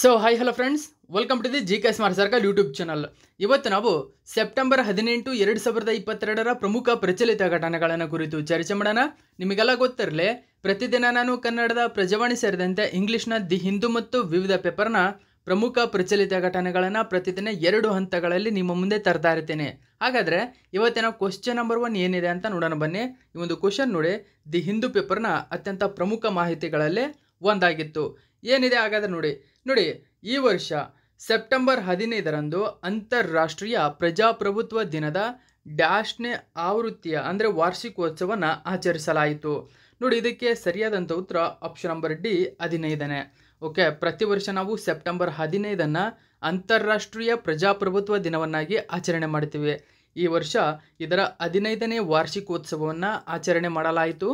so hi hello friends welcome to the G K smart circle YouTube channel ಇವತ್ತು ನಾವು September ಹದಿನೆಂಟು ಎರಡು ಸಾವಿರದ ಇಪ್ಪತ್ತೆರಡರ ಪ್ರಮುಖ ಪ್ರಚಲಿತ ಘಟನೆಗಳನ್ನು ಕುರಿತು ಚರ್ಚೆ ಮಾಡೋಣ ನಿಮಗೆಲ್ಲ ಗೊತ್ತಿರಲಿ ಪ್ರತಿದಿನ ನಾನು ಕನ್ನಡದ ಪ್ರಜಾವಾಣಿ ಸೇರಿದಂತೆ ಇಂಗ್ಲೀಷ್ನ ದಿ ಹಿಂದೂ ಮತ್ತು ವಿವಿಧ ಪೇಪರ್ನ ಪ್ರಮುಖ ಪ್ರಚಲಿತ ಘಟನೆಗಳನ್ನು ಪ್ರತಿದಿನ ಎರಡು ಹಂತಗಳಲ್ಲಿ ನಿಮ್ಮ ಮುಂದೆ ತರ್ತಾ ಇರ್ತೇನೆ ಹಾಗಾದರೆ ಇವತ್ತಿನ ಕ್ವಶನ್ ನಂಬರ್ ಒನ್ ಏನಿದೆ ಅಂತ ನೋಡೋಣ ಬನ್ನಿ ಈ ಒಂದು ಕ್ವಶನ್ ನೋಡಿ ದಿ ಹಿಂದೂ ಪೇಪರ್ನ ಅತ್ಯಂತ ಪ್ರಮುಖ ಮಾಹಿತಿಗಳಲ್ಲಿ ಒಂದಾಗಿತ್ತು ಏನಿದೆ ಹಾಗಾದರೆ ನೋಡಿ ನೋಡಿ ಈ ವರ್ಷ ಸೆಪ್ಟೆಂಬರ್ ಹದಿನೈದರಂದು ಅಂತಾರಾಷ್ಟ್ರೀಯ ಪ್ರಜಾಪ್ರಭುತ್ವ ದಿನದ ಡ್ಯಾಶ್ನೇ ಆವೃತ್ತಿಯ ಅಂದರೆ ವಾರ್ಷಿಕೋತ್ಸವನ ಆಚರಿಸಲಾಯಿತು ನೋಡಿ ಇದಕ್ಕೆ ಸರಿಯಾದಂಥ ಉತ್ತರ ಆಪ್ಷನ್ ನಂಬರ್ ಡಿ ಹದಿನೈದನೇ ಓಕೆ ಪ್ರತಿ ವರ್ಷ ನಾವು ಸೆಪ್ಟೆಂಬರ್ ಹದಿನೈದನ್ನು ಅಂತಾರಾಷ್ಟ್ರೀಯ ಪ್ರಜಾಪ್ರಭುತ್ವ ದಿನವನ್ನಾಗಿ ಆಚರಣೆ ಮಾಡ್ತೀವಿ ಈ ವರ್ಷ ಇದರ ಹದಿನೈದನೇ ವಾರ್ಷಿಕೋತ್ಸವವನ್ನು ಆಚರಣೆ ಮಾಡಲಾಯಿತು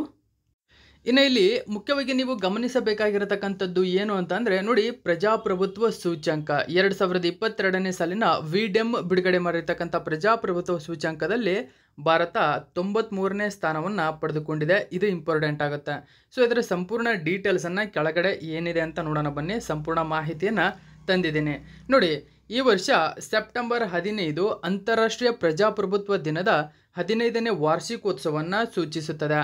ಇನ್ನು ಇಲ್ಲಿ ಮುಖ್ಯವಾಗಿ ನೀವು ಗಮನಿಸಬೇಕಾಗಿರತಕ್ಕಂಥದ್ದು ಏನು ಅಂತ ಅಂದರೆ ನೋಡಿ ಪ್ರಜಾಪ್ರಭುತ್ವ ಸೂಚ್ಯಂಕ ಎರಡು ಸಾವಿರದ ಇಪ್ಪತ್ತೆರಡನೇ ಸಾಲಿನ ವಿಡೆಮ್ ಬಿಡುಗಡೆ ಮಾಡಿರತಕ್ಕಂಥ ಪ್ರಜಾಪ್ರಭುತ್ವ ಸೂಚ್ಯಂಕದಲ್ಲಿ ಭಾರತ ತೊಂಬತ್ತ್ಮೂರನೇ ಸ್ಥಾನವನ್ನು ಪಡೆದುಕೊಂಡಿದೆ ಇದು ಇಂಪಾರ್ಟೆಂಟ್ ಆಗುತ್ತೆ ಸೊ ಇದರ ಸಂಪೂರ್ಣ ಡೀಟೇಲ್ಸನ್ನು ಕೆಳಗಡೆ ಏನಿದೆ ಅಂತ ನೋಡೋಣ ಬನ್ನಿ ಸಂಪೂರ್ಣ ಮಾಹಿತಿಯನ್ನು ತಂದಿದ್ದೀನಿ ನೋಡಿ ಈ ವರ್ಷ ಸೆಪ್ಟೆಂಬರ್ ಹದಿನೈದು ಅಂತಾರಾಷ್ಟ್ರೀಯ ಪ್ರಜಾಪ್ರಭುತ್ವ ದಿನದ ಹದಿನೈದನೇ ವಾರ್ಷಿಕೋತ್ಸವವನ್ನು ಸೂಚಿಸುತ್ತದೆ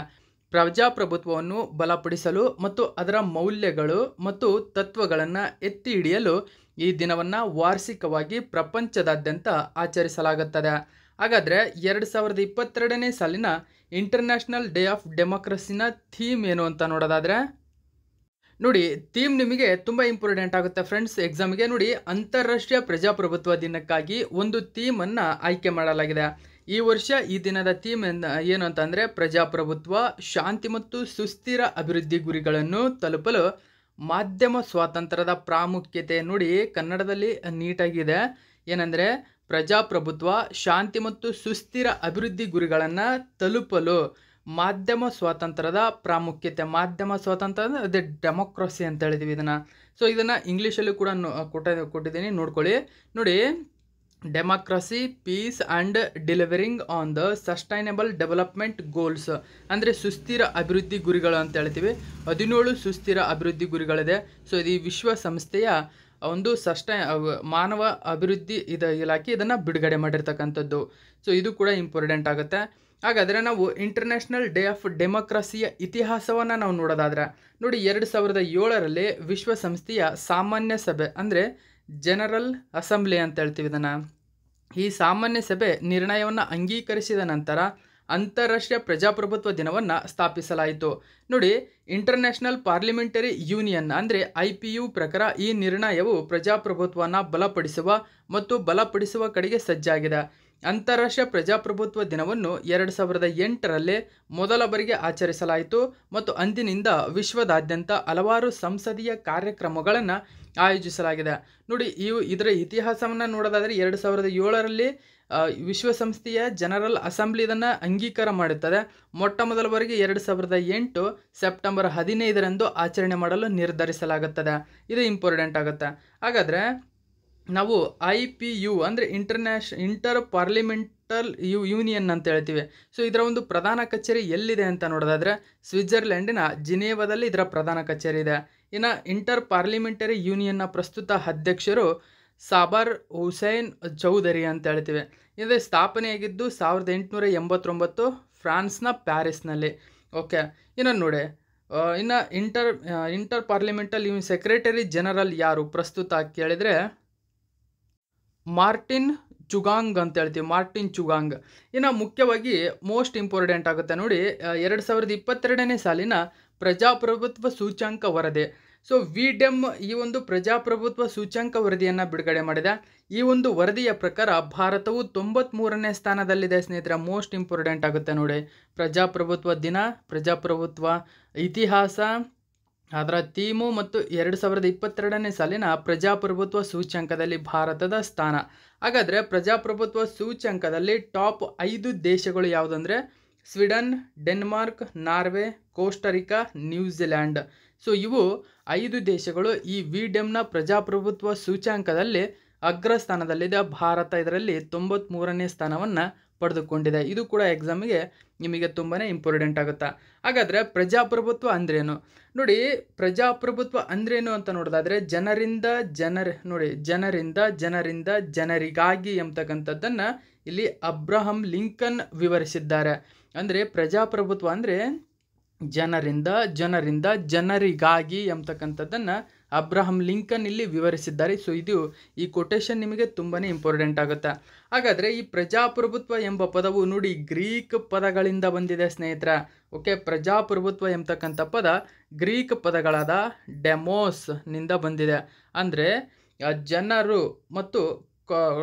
ಪ್ರಜಾಪ್ರಭುತ್ವವನ್ನು ಬಲಪಡಿಸಲು ಮತ್ತು ಅದರ ಮೌಲ್ಯಗಳು ಮತ್ತು ತತ್ವಗಳನ್ನು ಎತ್ತಿ ಹಿಡಿಯಲು ಈ ದಿನವನ್ನು ವಾರ್ಷಿಕವಾಗಿ ಪ್ರಪಂಚದಾದ್ಯಂತ ಆಚರಿಸಲಾಗುತ್ತದೆ ಹಾಗಾದರೆ ಎರಡು ಸಾವಿರದ ಇಪ್ಪತ್ತೆರಡನೇ ಸಾಲಿನ ಇಂಟರ್ನ್ಯಾಷನಲ್ ಡೇ ಆಫ್ ಡೆಮೋಕ್ರಸಿನ ಥೀಮ್ ಏನು ಅಂತ ನೋಡೋದಾದರೆ ನೋಡಿ ಥೀಮ್ ನಿಮಗೆ ತುಂಬ ಇಂಪಾರ್ಟೆಂಟ್ ಆಗುತ್ತೆ ಫ್ರೆಂಡ್ಸ್ ಎಕ್ಸಾಮ್ಗೆ ನೋಡಿ ಅಂತಾರಾಷ್ಟ್ರೀಯ ಪ್ರಜಾಪ್ರಭುತ್ವ ದಿನಕ್ಕಾಗಿ ಒಂದು ಥೀಮನ್ನು ಆಯ್ಕೆ ಮಾಡಲಾಗಿದೆ ಈ ವರ್ಷ ಈ ದಿನದ ಥೀಮ್ ಎಂದ ಏನು ಅಂತಂದರೆ ಪ್ರಜಾಪ್ರಭುತ್ವ ಶಾಂತಿ ಮತ್ತು ಸುಸ್ಥಿರ ಅಭಿವೃದ್ಧಿ ಗುರಿಗಳನ್ನು ತಲುಪಲು ಮಾಧ್ಯಮ ಸ್ವಾತಂತ್ರ್ಯದ ಪ್ರಾಮುಖ್ಯತೆ ನೋಡಿ ಕನ್ನಡದಲ್ಲಿ ನೀಟಾಗಿದೆ ಏನಂದರೆ ಪ್ರಜಾಪ್ರಭುತ್ವ ಶಾಂತಿ ಮತ್ತು ಸುಸ್ಥಿರ ಅಭಿವೃದ್ಧಿ ಗುರಿಗಳನ್ನು ತಲುಪಲು ಮಾಧ್ಯಮ ಸ್ವಾತಂತ್ರ್ಯದ ಪ್ರಾಮುಖ್ಯತೆ ಮಾಧ್ಯಮ ಸ್ವಾತಂತ್ರ್ಯ ಅಂದರೆ ಅದೇ ಡೆಮೊಕ್ರಸಿ ಅಂತ ಹೇಳಿದೀವಿ ಇದನ್ನು ಸೊ ಇದನ್ನು ಇಂಗ್ಲೀಷಲ್ಲೂ ಕೂಡ ಕೊಟ್ಟ ಕೊಟ್ಟಿದ್ದೀನಿ ನೋಡ್ಕೊಳ್ಳಿ ನೋಡಿ democracy peace and delivering on the sustainable development goals ಅಂದರೆ ಸುಸ್ಥಿರ ಅಭಿವೃದ್ಧಿ ಗುರಿಗಳು ಅಂತ ಹೇಳ್ತೀವಿ ಹದಿನೇಳು ಸುಸ್ಥಿರ ಅಭಿವೃದ್ಧಿ ಗುರಿಗಳಿದೆ ಸೊ ಇದು ವಿಶ್ವಸಂಸ್ಥೆಯ ಒಂದು ಸಸ್ಟೈ ಮಾನವ ಅಭಿವೃದ್ಧಿ ಇದ ಇಲಾಖೆ ಇದನ್ನು ಬಿಡುಗಡೆ ಮಾಡಿರ್ತಕ್ಕಂಥದ್ದು ಸೊ ಇದು ಕೂಡ ಇಂಪಾರ್ಟೆಂಟ್ ಆಗುತ್ತೆ ಹಾಗಾದರೆ ನಾವು ಇಂಟರ್ನ್ಯಾಷನಲ್ ಡೇ ಆಫ್ ಡೆಮೋಕ್ರಸಿಯ ಇತಿಹಾಸವನ್ನು ನಾವು ನೋಡೋದಾದರೆ ನೋಡಿ ಎರಡು ಸಾವಿರದ ಏಳರಲ್ಲಿ ವಿಶ್ವಸಂಸ್ಥೆಯ ಸಾಮಾನ್ಯ ಸಭೆ ಅಂದರೆ ಜನರಲ್ ಅಸೆಂಬ್ಲಿ ಅಂತ ಹೇಳ್ತೀವಿ ಇದನ್ನು ಈ ಸಾಮಾನ್ಯ ಸಭೆ ನಿರ್ಣಯವನ್ನು ಅಂಗೀಕರಿಸಿದ ನಂತರ ಅಂತಾರಾಷ್ಟ್ರೀಯ ಪ್ರಜಾಪ್ರಭುತ್ವ ದಿನವನ್ನು ಸ್ಥಾಪಿಸಲಾಯಿತು ನೋಡಿ ಇಂಟರ್ನ್ಯಾಷನಲ್ ಪಾರ್ಲಿಮೆಂಟರಿ ಯೂನಿಯನ್ ಅಂದರೆ ಐ ಪಿ ಯು ಪ್ರಕಾರ ಈ ನಿರ್ಣಯವು ಪ್ರಜಾಪ್ರಭುತ್ವವನ್ನು ಬಲಪಡಿಸುವ ಮತ್ತು ಬಲಪಡಿಸುವ ಕಡೆಗೆ ಸಜ್ಜಾಗಿದೆ ಅಂತಾರಾಷ್ಟ್ರೀಯ ಪ್ರಜಾಪ್ರಭುತ್ವ ದಿನವನ್ನು ಎರಡು ಸಾವಿರದ ಎಂಟರಲ್ಲಿ ಮೊದಲ ಬಾರಿಗೆ ಆಚರಿಸಲಾಯಿತು ಮತ್ತು ಅಂದಿನಿಂದ ವಿಶ್ವದಾದ್ಯಂತ ಹಲವಾರು ಸಂಸದೀಯ ಕಾರ್ಯಕ್ರಮಗಳನ್ನು ಆಯೋಜಿಸಲಾಗಿದೆ ನೋಡಿ ಇವು ಇದರ ಇತಿಹಾಸವನ್ನು ನೋಡೋದಾದರೆ ಎರಡು ಸಾವಿರದ ಏಳರಲ್ಲಿ ವಿಶ್ವಸಂಸ್ಥೆಯ ಜನರಲ್ ಅಸೆಂಬ್ಲಿ ಇದನ್ನು ಅಂಗೀಕಾರ ಮಾಡುತ್ತದೆ ಮೊಟ್ಟ ಮೊದಲ ಬಾರಿಗೆ ಎರಡು ಸಾವಿರದ ಎಂಟು ಸೆಪ್ಟೆಂಬರ್ ಹದಿನೈದರಂದು ಆಚರಣೆ ಮಾಡಲು ನಿರ್ಧರಿಸಲಾಗುತ್ತದೆ ಇದು ಇಂಪಾರ್ಟೆಂಟ್ ಆಗುತ್ತೆ ಹಾಗಾದರೆ ನಾವು ಐ ಪಿ ಯು ಅಂದರೆ international inter parliamental U union ಅಂತ ಹೇಳ್ತೀವಿ ಸೊ ಇದರ ಒಂದು ಪ್ರಧಾನ ಕಚೇರಿ ಎಲ್ಲಿದೆ ಅಂತ ನೋಡೋದಾದರೆ ಸ್ವಿಟ್ಜರ್ಲೆಂಡಿನ ಜಿನೇವಾದಲ್ಲಿ ಇದರ ಪ್ರಧಾನ ಕಚೇರಿ ಇದೆ ಇನ್ನು ಇಂಟರ್ ಪಾರ್ಲಿಮೆಂಟರಿ ಯೂನಿಯನ್ನ ಪ್ರಸ್ತುತ ಅಧ್ಯಕ್ಷರು ಸಾಬರ್ ಹುಸೇನ್ ಚೌಧರಿ ಅಂತ ಹೇಳ್ತೀವಿ ಇದು ಸ್ಥಾಪನೆಯಾಗಿದ್ದು ಸಾವಿರದ ಎಂಟುನೂರ ಎಂಬತ್ತೊಂಬತ್ತು ಫ್ರಾನ್ಸ್ನ ಪ್ಯಾರಿಸ್ನಲ್ಲಿ ಓಕೆ ಇನ್ನು ನೋಡಿ ಇನ್ನು inter inter parliamental secretary general ಯಾರು ಪ್ರಸ್ತುತ ಕೇಳಿದರೆ ಮಾರ್ಟಿನ್ ಚುಗಾಂಗ್ ಅಂತ ಹೇಳ್ತೀವಿ ಮಾರ್ಟಿನ್ ಚುಗಾಂಗ್ ಇನ್ನು ಮುಖ್ಯವಾಗಿ ಮೋಸ್ಟ್ ಇಂಪಾರ್ಟೆಂಟ್ ಆಗುತ್ತೆ ನೋಡಿ ಎರಡು ಸಾವಿರದ ಇಪ್ಪತ್ತೆರಡನೇ ಸಾಲಿನ ಪ್ರಜಾಪ್ರಭುತ್ವ ಸೂಚ್ಯಾಂಕ ವರದಿ ಸೊ ವಿ ಡೆಮ್ ಈ ಒಂದು ಪ್ರಜಾಪ್ರಭುತ್ವ ಸೂಚ್ಯಾಂಕ ವರದಿಯನ್ನು ಬಿಡುಗಡೆ ಮಾಡಿದೆ ಈ ಒಂದು ವರದಿಯ ಪ್ರಕಾರ ಭಾರತವು ತೊಂಬತ್ತ್ಮೂರನೇ ಸ್ಥಾನದಲ್ಲಿದೆ ಸ್ನೇಹಿತರೆ ಮೋಸ್ಟ್ ಇಂಪಾರ್ಟೆಂಟ್ ಆಗುತ್ತೆ ನೋಡಿ ಪ್ರಜಾಪ್ರಭುತ್ವ ದಿನ ಪ್ರಜಾಪ್ರಭುತ್ವ ಇತಿಹಾಸ ಅದರ ತೀಮು ಮತ್ತು ಎರಡು ಸಾವಿರದ ಇಪ್ಪತ್ತೆರಡನೇ ಸಾಲಿನ ಪ್ರಜಾಪ್ರಭುತ್ವ ಸೂಚ್ಯಂಕದಲ್ಲಿ ಭಾರತದ ಸ್ಥಾನ ಹಾಗಾದರೆ ಪ್ರಜಾಪ್ರಭುತ್ವ ಸೂಚ್ಯಂಕದಲ್ಲಿ ಟಾಪ್ ಐದು ದೇಶಗಳು ಯಾವುದಂದರೆ Sweden Denmark Norway Costa Rica New Zealand so ಇವು ಐದು ದೇಶಗಳು ಈ ಡೆಮ್ನ e ಪ್ರಜಾಪ್ರಭುತ್ವ ಸೂಚ್ಯಂಕದಲ್ಲಿ ಅಗ್ರ ಸ್ಥಾನದಲ್ಲಿದೆ ಭಾರತ ಇದರಲ್ಲಿ ತೊಂಬತ್ತ್ಮೂರನೇ ಸ್ಥಾನವನ್ನು ಪಡೆದುಕೊಂಡಿದೆ ಇದು ಕೂಡ ಎಕ್ಸಾಮಿಗೆ ನಿಮಗೆ ತುಂಬಾ ಇಂಪಾರ್ಟೆಂಟ್ ಆಗುತ್ತಾ ಹಾಗಾದರೆ ಪ್ರಜಾಪ್ರಭುತ್ವ ಅಂದ್ರೇನು ನೋಡಿ ಪ್ರಜಾಪ್ರಭುತ್ವ ಅಂದ್ರೇನು ಅಂತ ನೋಡೋದಾದರೆ ಜನರಿಂದ ಜನರ ನೋಡಿ ಜನರಿಂದ ಜನರಿಂದ ಜನರಿಗಾಗಿ ಎಂಬತಕ್ಕಂಥದ್ದನ್ನು ಇಲ್ಲಿ ಅಬ್ರಹಂ ಲಿಂಕನ್ ವಿವರಿಸಿದ್ದಾರೆ ಅಂದರೆ ಪ್ರಜಾಪ್ರಭುತ್ವ ಅಂದರೆ ಜನರಿಂದ ಜನರಿಂದ ಜನರಿಗಾಗಿ ಎಂಬತಕ್ಕಂಥದ್ದನ್ನು ಅಬ್ರಹಂ ಲಿಂಕನ್ ಇಲ್ಲಿ ವಿವರಿಸಿದ್ದಾರೆ ಸೊ ಇದು ಈ ಕೊಟೇಶನ್ ನಿಮಗೆ ತುಂಬಾ ಇಂಪಾರ್ಟೆಂಟ್ ಆಗುತ್ತೆ ಹಾಗಾದರೆ ಈ ಪ್ರಜಾಪ್ರಭುತ್ವ ಎಂಬ ಪದವು ನೋಡಿ ಗ್ರೀಕ್ ಪದಗಳಿಂದ ಬಂದಿದೆ ಸ್ನೇಹಿತರ ಓಕೆ ಪ್ರಜಾಪ್ರಭುತ್ವ ಎಂಬತಕ್ಕಂಥ ಪದ ಗ್ರೀಕ್ ಪದಗಳಾದ ಡೆಮೋಸ್ನಿಂದ ಬಂದಿದೆ ಅಂದರೆ ಜನರು ಮತ್ತು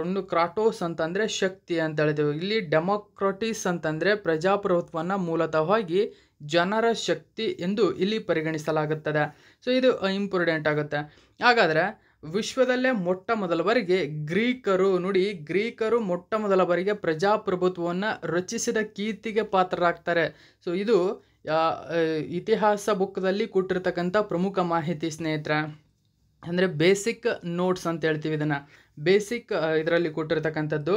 ಒಂದು ಕ್ರಾಟೋಸ್ ಅಂತಂದರೆ ಶಕ್ತಿ ಅಂತ ಹೇಳಿದೆವು ಇಲ್ಲಿ ಡೆಮೋಕ್ರಟಿಸ್ ಅಂತಂದರೆ ಪ್ರಜಾಪ್ರಭುತ್ವವನ್ನು ಮೂಲತಃವಾಗಿ ಜನರ ಶಕ್ತಿ ಎಂದು ಇಲ್ಲಿ ಪರಿಗಣಿಸಲಾಗುತ್ತದೆ ಸೊ ಇದು ಇಂಪಾರ್ಟೆಂಟ್ ಆಗುತ್ತೆ ಹಾಗಾದರೆ ವಿಶ್ವದಲ್ಲೇ ಮೊಟ್ಟ ಮೊದಲ ಬಾರಿಗೆ ಗ್ರೀಕರು ನೋಡಿ ಗ್ರೀಕರು ಮೊಟ್ಟ ಮೊದಲ ಬಾರಿಗೆ ಪ್ರಜಾಪ್ರಭುತ್ವವನ್ನು ರಚಿಸಿದ ಕೀರ್ತಿಗೆ ಪಾತ್ರರಾಗ್ತಾರೆ ಸೊ ಇದು ಇತಿಹಾಸ ಬುಕ್ದಲ್ಲಿ ಕೊಟ್ಟಿರ್ತಕ್ಕಂಥ ಪ್ರಮುಖ ಮಾಹಿತಿ ಸ್ನೇಹಿತರೆ ಅಂದರೆ ಬೇಸಿಕ್ ನೋಟ್ಸ್ ಅಂತ ಹೇಳ್ತೀವಿ ಇದನ್ನು ಬೇಸಿಕ್ ಇದರಲ್ಲಿ ಕೊಟ್ಟಿರ್ತಕ್ಕಂಥದ್ದು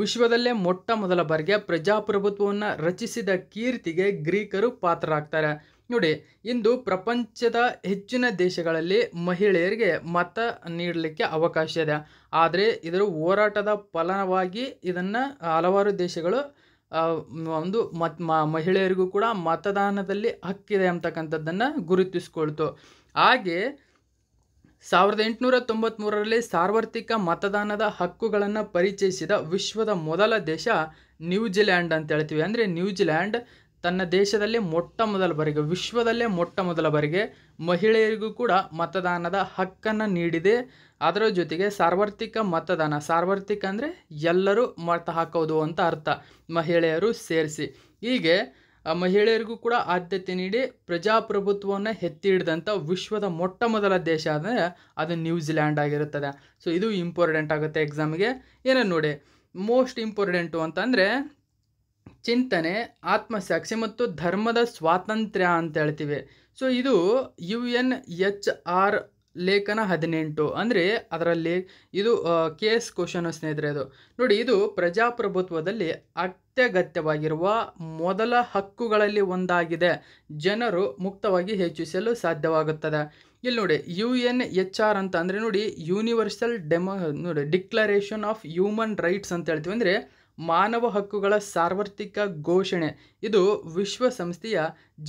ವಿಶ್ವದಲ್ಲೇ ಮೊಟ್ಟ ಮೊದಲ ಬಾರಿಗೆ ಪ್ರಜಾಪ್ರಭುತ್ವವನ್ನು ರಚಿಸಿದ ಕೀರ್ತಿಗೆ ಗ್ರೀಕರು ಪಾತ್ರರಾಗ್ತಾರೆ ನೋಡಿ ಇಂದು ಪ್ರಪಂಚದ ಹೆಚ್ಚಿನ ದೇಶಗಳಲ್ಲಿ ಮಹಿಳೆಯರಿಗೆ ಮತ ನೀಡಲಿಕ್ಕೆ ಅವಕಾಶ ಇದೆ ಆದರೆ ಇದರ ಹೋರಾಟದ ಫಲವಾಗಿ ಇದನ್ನು ಹಲವಾರು ದೇಶಗಳು ಒಂದು ಮತ್ ಮಹಿಳೆಯರಿಗೂ ಕೂಡ ಮತದಾನದಲ್ಲಿ ಹಕ್ಕಿದೆ ಅಂತಕ್ಕಂಥದ್ದನ್ನು ಗುರುತಿಸ್ಕೊಳ್ತು ಹಾಗೆ ಸಾವಿರದ ಎಂಟುನೂರ ತೊಂಬತ್ತ್ಮೂರರಲ್ಲಿ ಸಾರ್ವತ್ರಿಕ ಮತದಾನದ ಹಕ್ಕುಗಳನ್ನು ಪರಿಚಯಿಸಿದ ವಿಶ್ವದ ಮೊದಲ ದೇಶ ನ್ಯೂಜಿಲ್ಯಾಂಡ್ ಅಂತ ಹೇಳ್ತೀವಿ ಅಂದರೆ ನ್ಯೂಜಿಲ್ಯಾಂಡ್ ತನ್ನ ದೇಶದಲ್ಲಿ ಮೊಟ್ಟ ಮೊದಲ ಬಾರಿಗೆ ವಿಶ್ವದಲ್ಲೇ ಮೊಟ್ಟ ಮೊದಲ ಬಾರಿಗೆ ಮಹಿಳೆಯರಿಗೂ ಕೂಡ ಮತದಾನದ ಹಕ್ಕನ್ನು ನೀಡಿದೆ ಅದರ ಜೊತೆಗೆ ಸಾರ್ವತ್ರಿಕ ಮತದಾನ ಸಾರ್ವತ್ರಿಕ ಅಂದರೆ ಎಲ್ಲರೂ ಮತ ಹಾಕೋದು ಅಂತ ಅರ್ಥ ಮಹಿಳೆಯರು ಸೇರಿಸಿ ಹೀಗೆ ಮಹಿಳೆಯರಿಗೂ ಕೂಡ ಆದ್ಯತೆ ನೀಡಿ ಪ್ರಜಾಪ್ರಭುತ್ವವನ್ನು ಎತ್ತಿ ಹಿಡಿದಂಥ ವಿಶ್ವದ ಮೊಟ್ಟ ಮೊದಲ ದೇಶ ಅಂದರೆ ಅದು ನ್ಯೂಜಿಲ್ಯಾಂಡ್ ಆಗಿರುತ್ತದೆ ಸೊ ಇದು ಇಂಪಾರ್ಟೆಂಟ್ ಆಗುತ್ತೆ ಎಕ್ಸಾಮ್ಗೆ ಏನೋ ನೋಡಿ ಮೋಸ್ಟ್ ಇಂಪಾರ್ಟೆಂಟು ಅಂತಂದರೆ ಚಿಂತನೆ ಆತ್ಮಸಾಕ್ಷಿ ಮತ್ತು ಧರ್ಮದ ಸ್ವಾತಂತ್ರ್ಯ ಅಂತ ಹೇಳ್ತೀವಿ ಸೊ ಇದು ಯು ಎನ್ ಎಚ್ ಆರ್ ಲೇಖನ ಹದಿನೆಂಟು ಅಂದರೆ ಅದರಲ್ಲಿ ಇದು ಕೆ ಎಸ್ ಕ್ವಶನ್ ಸ್ನೇಹಿತರೆ ಅದು ನೋಡಿ ಇದು ಪ್ರಜಾಪ್ರಭುತ್ವದಲ್ಲಿ ಅತ್ಯಗತ್ಯವಾಗಿರುವ ಮೊದಲ ಹಕ್ಕುಗಳಲ್ಲಿ ಒಂದಾಗಿದೆ ಜನರು ಮುಕ್ತವಾಗಿ ಹೆಚ್ಚಿಸಲು ಸಾಧ್ಯವಾಗುತ್ತದೆ ಇಲ್ಲಿ ನೋಡಿ ಯು ಎನ್ ಎಚ್ ಆರ್ ಅಂತ ಅಂದರೆ ನೋಡಿ ಯೂನಿವರ್ಸಲ್ ಡೆಮೋ ನೋಡಿ ಡಿಕ್ಲರೇಷನ್ ಆಫ್ ಹ್ಯೂಮನ್ ರೈಟ್ಸ್ ಅಂತ ಹೇಳ್ತೀವಿ ಅಂದರೆ ಮಾನವ ಹಕ್ಕುಗಳ ಸಾರ್ವತ್ರಿಕ ಘೋಷಣೆ ಇದು ವಿಶ್ವಸಂಸ್ಥೆಯ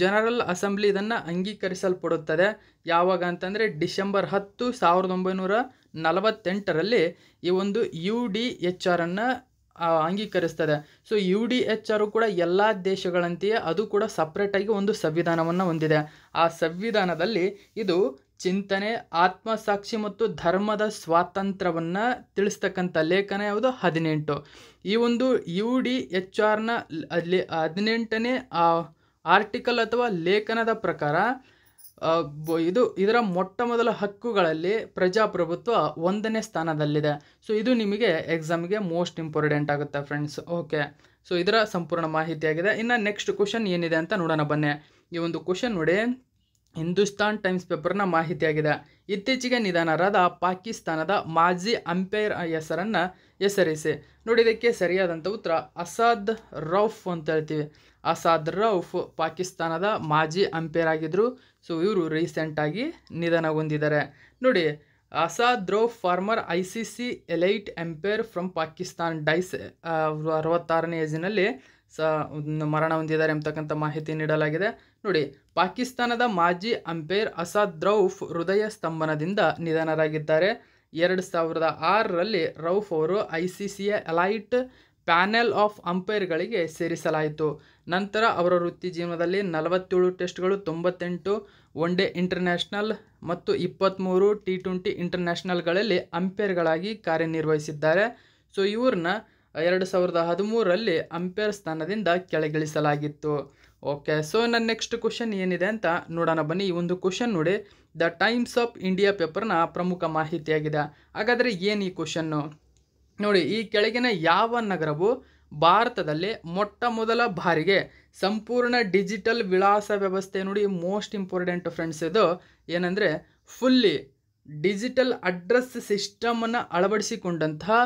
ಜನರಲ್ ಅಸೆಂಬ್ಲಿ ಇದನ್ನು ಅಂಗೀಕರಿಸಲ್ಪಡುತ್ತದೆ ಯಾವಾಗ ಅಂತಂದರೆ ಡಿಸೆಂಬರ್ ಹತ್ತು ಸಾವಿರದ ಒಂಬೈನೂರ ನಲವತ್ತೆಂಟರಲ್ಲಿ ಈ ಒಂದು ಯು ಡಿ ಎಚ್ ಆರನ್ನು ಅಂಗೀಕರಿಸ್ತದೆ so U D H R ಕೂಡ ಎಲ್ಲ ದೇಶಗಳಂತೆಯೇ ಅದು ಕೂಡ ಸಪ್ರೇಟಾಗಿ ಒಂದು ಸಂವಿಧಾನವನ್ನು ಹೊಂದಿದೆ ಆ ಸಂವಿಧಾನದಲ್ಲಿ ಇದು ಚಿಂತನೆ ಆತ್ಮಸಾಕ್ಷಿ ಮತ್ತು ಧರ್ಮದ ಸ್ವಾತಂತ್ರ್ಯವನ್ನು ತಿಳಿಸ್ತಕ್ಕಂಥ ಲೇಖನ ಯಾವುದು ಹದಿನೆಂಟು ಈ ಒಂದು ಯು ಡಿ ಎಚ್ ಆರ್ನ ಅಲ್ಲಿ ಹದಿನೆಂಟನೇ ಆರ್ಟಿಕಲ್ ಅಥವಾ ಲೇಖನದ ಪ್ರಕಾರ ಇದು ಇದರ ಮೊಟ್ಟ ಮೊದಲ ಹಕ್ಕುಗಳಲ್ಲಿ ಪ್ರಜಾಪ್ರಭುತ್ವ ಒಂದನೇ ಸ್ಥಾನದಲ್ಲಿದೆ ಸೊ ಇದು ನಿಮಗೆ ಎಕ್ಸಾಮ್ಗೆ ಮೋಸ್ಟ್ ಇಂಪಾರ್ಟೆಂಟ್ ಆಗುತ್ತೆ ಫ್ರೆಂಡ್ಸ್ ಓಕೆ ಸೊ ಇದರ ಸಂಪೂರ್ಣ ಮಾಹಿತಿಯಾಗಿದೆ ಇನ್ನು ನೆಕ್ಸ್ಟ್ ಕ್ವಶನ್ ಏನಿದೆ ಅಂತ ನೋಡೋಣ ಬನ್ನಿ ಈ ಒಂದು ಕ್ವಶನ್ ನೋಡಿ ಹಿಂದೂಸ್ತಾನ್ ಟೈಮ್ಸ್ ಪೇಪರ್ನ ಮಾಹಿತಿಯಾಗಿದೆ ಇತ್ತೀಚೆಗೆ ನಿಧನರಾದ ಪಾಕಿಸ್ತಾನದ ಮಾಜಿ ಅಂಪೈರ್ ಹೆಸರನ್ನು ಹೆಸರಿಸಿ ನೋಡಿ ಇದಕ್ಕೆ ಸರಿಯಾದಂಥ ಉತ್ತರ ಅಸಾದ್ ರೌಫ್ ಅಂತ ಹೇಳ್ತೀವಿ ಅಸಾದ್ ರೌಫ್ ಪಾಕಿಸ್ತಾನದ ಮಾಜಿ ಅಂಪೈರ್ ಆಗಿದ್ದರು ಸೊ ಇವರು ರೀಸೆಂಟಾಗಿ ನಿಧನಗೊಂಡಿದ್ದಾರೆ ನೋಡಿ Asad Rauf former I C C elite umpire from Pakistan dies ಅರವತ್ತಾರನೇ ಏಜಿನಲ್ಲಿ ಸ ಮರಣ ಹೊಂದಿದ್ದಾರೆ ಎಂಬತಕ್ಕಂಥ ಮಾಹಿತಿ ನೀಡಲಾಗಿದೆ ನೋಡಿ ಪಾಕಿಸ್ತಾನದ ಮಾಜಿ ಅಂಪೈರ್ ಅಸಾದ್ ರೌಫ್ ಹೃದಯ ಸ್ತಂಭನದಿಂದ ನಿಧನರಾಗಿದ್ದಾರೆ ಎರಡು ಸಾವಿರದ ಆರರಲ್ಲಿ ರೌಫ್ ಅವರು ಐ ಸಿ ಸಿಯ ಎಲೈಟ್ ಪ್ಯಾನೆಲ್ ಆಫ್ ಅಂಪೈರ್ಗಳಿಗೆ ಸೇರಿಸಲಾಯಿತು ನಂತರ ಅವರ ವೃತ್ತಿ ಜೀವನದಲ್ಲಿ ನಲವತ್ತೇಳು ಟೆಸ್ಟ್ಗಳು ತೊಂಬತ್ತೆಂಟು ಒನ್ ಡೇ ಇಂಟರ್ನ್ಯಾಷನಲ್ ಮತ್ತು ಇಪ್ಪತ್ತ್ಮೂರು ಟಿ ಟ್ವೆಂಟಿ ಇಂಟರ್ನ್ಯಾಷನಲ್ಗಳಲ್ಲಿ ಅಂಪೈರ್ಗಳಾಗಿ ಕಾರ್ಯನಿರ್ವಹಿಸಿದ್ದಾರೆ ಸೊ ಇವ್ರನ್ನ ಎರಡು ಸಾವಿರದ ಹದಿಮೂರರಲ್ಲಿ ಅಂಪೈರ್ ಸ್ಥಾನದಿಂದ ಕೆಳಗಿಳಿಸಲಾಗಿತ್ತು ಓಕೆ ಸೊ ನನ್ನ ನೆಕ್ಸ್ಟ್ ಕ್ವಶನ್ ಏನಿದೆ ಅಂತ ನೋಡೋಣ ಬನ್ನಿ ಈ ಒಂದು ಕ್ವಶನ್ ನೋಡಿ ದ ಟೈಮ್ಸ್ ಆಫ್ ಇಂಡಿಯಾ ಪೇಪರ್ನ ಪ್ರಮುಖ ಮಾಹಿತಿಯಾಗಿದೆ ಹಾಗಾದರೆ ಏನು ಈ ಕ್ವಶನ್ನು ನೋಡಿ ಈ ಕೆಳಗಿನ ಯಾವ ನಗರವು ಭಾರತದಲ್ಲಿ ಮೊಟ್ಟ ಮೊದಲ ಬಾರಿಗೆ ಸಂಪೂರ್ಣ ಡಿಜಿಟಲ್ ವಿಳಾಸ ವ್ಯವಸ್ಥೆ ನೋಡಿ ಮೋಸ್ಟ್ ಇಂಪಾರ್ಟೆಂಟ್ ಫ್ರೆಂಡ್ಸ್ ಇದು ಏನಂದರೆ ಫುಲ್ಲಿ ಡಿಜಿಟಲ್ ಅಡ್ರೆಸ್ ಸಿಸ್ಟಮನ್ನು ಅಳವಡಿಸಿಕೊಂಡಂತಹ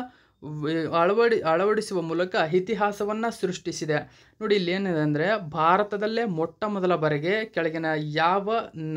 ಅಳವಡಿ ಅಳವಡಿಸುವ ಮೂಲಕ ಇತಿಹಾಸವನ್ನು ಸೃಷ್ಟಿಸಿದೆ ನೋಡಿ ಇಲ್ಲಿ ಏನಿದೆ ಅಂದರೆ ಭಾರತದಲ್ಲೇ ಮೊಟ್ಟ ಮೊದಲ ಬಾರಿಗೆ ಕೆಳಗಿನ ಯಾವ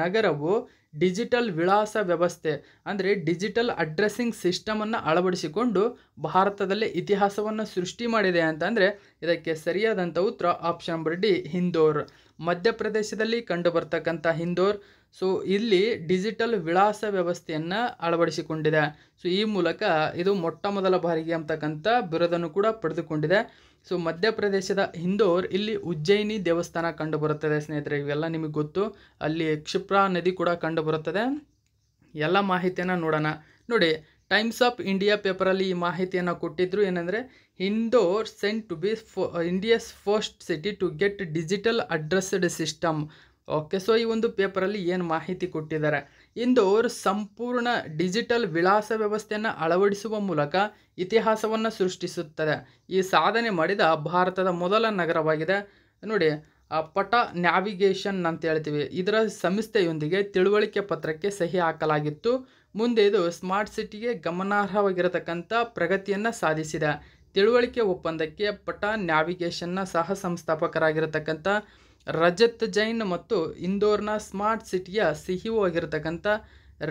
ನಗರವು ಡಿಜಿಟಲ್ ವಿಳಾಸ ವ್ಯವಸ್ಥೆ ಅಂದರೆ ಡಿಜಿಟಲ್ ಅಡ್ರೆಸ್ಸಿಂಗ್ ಸಿಸ್ಟಮನ್ನು ಅಳವಡಿಸಿಕೊಂಡು ಭಾರತದಲ್ಲಿ ಇತಿಹಾಸವನ್ನು ಸೃಷ್ಟಿ ಮಾಡಿದೆ ಅಂತಂದರೆ ಇದಕ್ಕೆ ಸರಿಯಾದಂಥ ಉತ್ತರ ಆಪ್ಷನ್ ನಂಬರ್ ಡಿ ಹಿಂದೋರ್ ಮಧ್ಯಪ್ರದೇಶದಲ್ಲಿ ಬರ್ತಕ್ಕಂಥ ಹಿಂದೋರ್ ಸೊ ಇಲ್ಲಿ ಡಿಜಿಟಲ್ ವಿಳಾಸ ವ್ಯವಸ್ಥೆಯನ್ನು ಅಳವಡಿಸಿಕೊಂಡಿದೆ ಸೊ ಈ ಮೂಲಕ ಇದು ಮೊಟ್ಟ ಮೊದಲ ಬಾರಿಗೆ ಅಂತಕ್ಕಂಥ ಬಿರುದನ್ನು ಕೂಡ ಪಡೆದುಕೊಂಡಿದೆ ಸೊ ಮಧ್ಯಪ್ರದೇಶದ ಹಿಂದೋರ್ ಇಲ್ಲಿ ಉಜ್ಜಯಿನಿ ದೇವಸ್ಥಾನ ಕಂಡುಬರುತ್ತದೆ ಸ್ನೇಹಿತರೆ ಇವೆಲ್ಲ ನಿಮಗೆ ಗೊತ್ತು ಅಲ್ಲಿ ಕ್ಷಿಪ್ರಾ ನದಿ ಕೂಡ ಕಂಡುಬರುತ್ತದೆ ಎಲ್ಲ ಮಾಹಿತಿಯನ್ನು ನೋಡೋಣ ನೋಡಿ ಟೈಮ್ಸ್ ಆಫ್ ಇಂಡಿಯಾ ಪೇಪರಲ್ಲಿ ಈ ಮಾಹಿತಿಯನ್ನು ಕೊಟ್ಟಿದ್ರು ಏನಂದರೆ ಇಂದೋರ್ ಸೆಂಟ್ ಟು ಬಿ ಫೋ India's first city to get digital addressed system okay so ಈ ಒಂದು ಪೇಪರಲ್ಲಿ ಏನು ಮಾಹಿತಿ ಕೊಟ್ಟಿದ್ದಾರೆ ಇಂದೋರ್ ಸಂಪೂರ್ಣ ಡಿಜಿಟಲ್ ವಿಳಾಸ ವ್ಯವಸ್ಥೆಯನ್ನು ಅಳವಡಿಸುವ ಮೂಲಕ ಇತಿಹಾಸವನ್ನು ಸೃಷ್ಟಿಸುತ್ತದೆ ಈ ಸಾಧನೆ ಮಾಡಿದ ಭಾರತದ ಮೊದಲ ನಗರವಾಗಿದೆ ನೋಡಿ ಪಟ ನ್ಯಾವಿಗೇಷನ್ ಅಂತ ಹೇಳ್ತೀವಿ ಇದರ ಸಂಸ್ಥೆಯೊಂದಿಗೆ ತಿಳುವಳಿಕೆ ಪತ್ರಕ್ಕೆ ಸಹಿ ಹಾಕಲಾಗಿತ್ತು ಮುಂದೆ ಇದು ಸ್ಮಾರ್ಟ್ ಸಿಟಿಗೆ ಗಮನಾರ್ಹವಾಗಿರತಕ್ಕಂಥ ಪ್ರಗತಿಯನ್ನು ಸಾಧಿಸಿದೆ ತಿಳುವಳಿಕೆ ಒಪ್ಪಂದಕ್ಕೆ ಪಟ ನ್ಯಾವಿಗೇಷನ್ನ ಸಹ ಸಂಸ್ಥಾಪಕರಾಗಿರತಕ್ಕಂಥ ರಜತ್ ಜೈನ್ ಮತ್ತು ಇಂದೋರ್ನ ಸ್ಮಾರ್ಟ್ ಸಿಟಿಯ ಸಿಹಿಒ ಆಗಿರತಕ್ಕಂಥ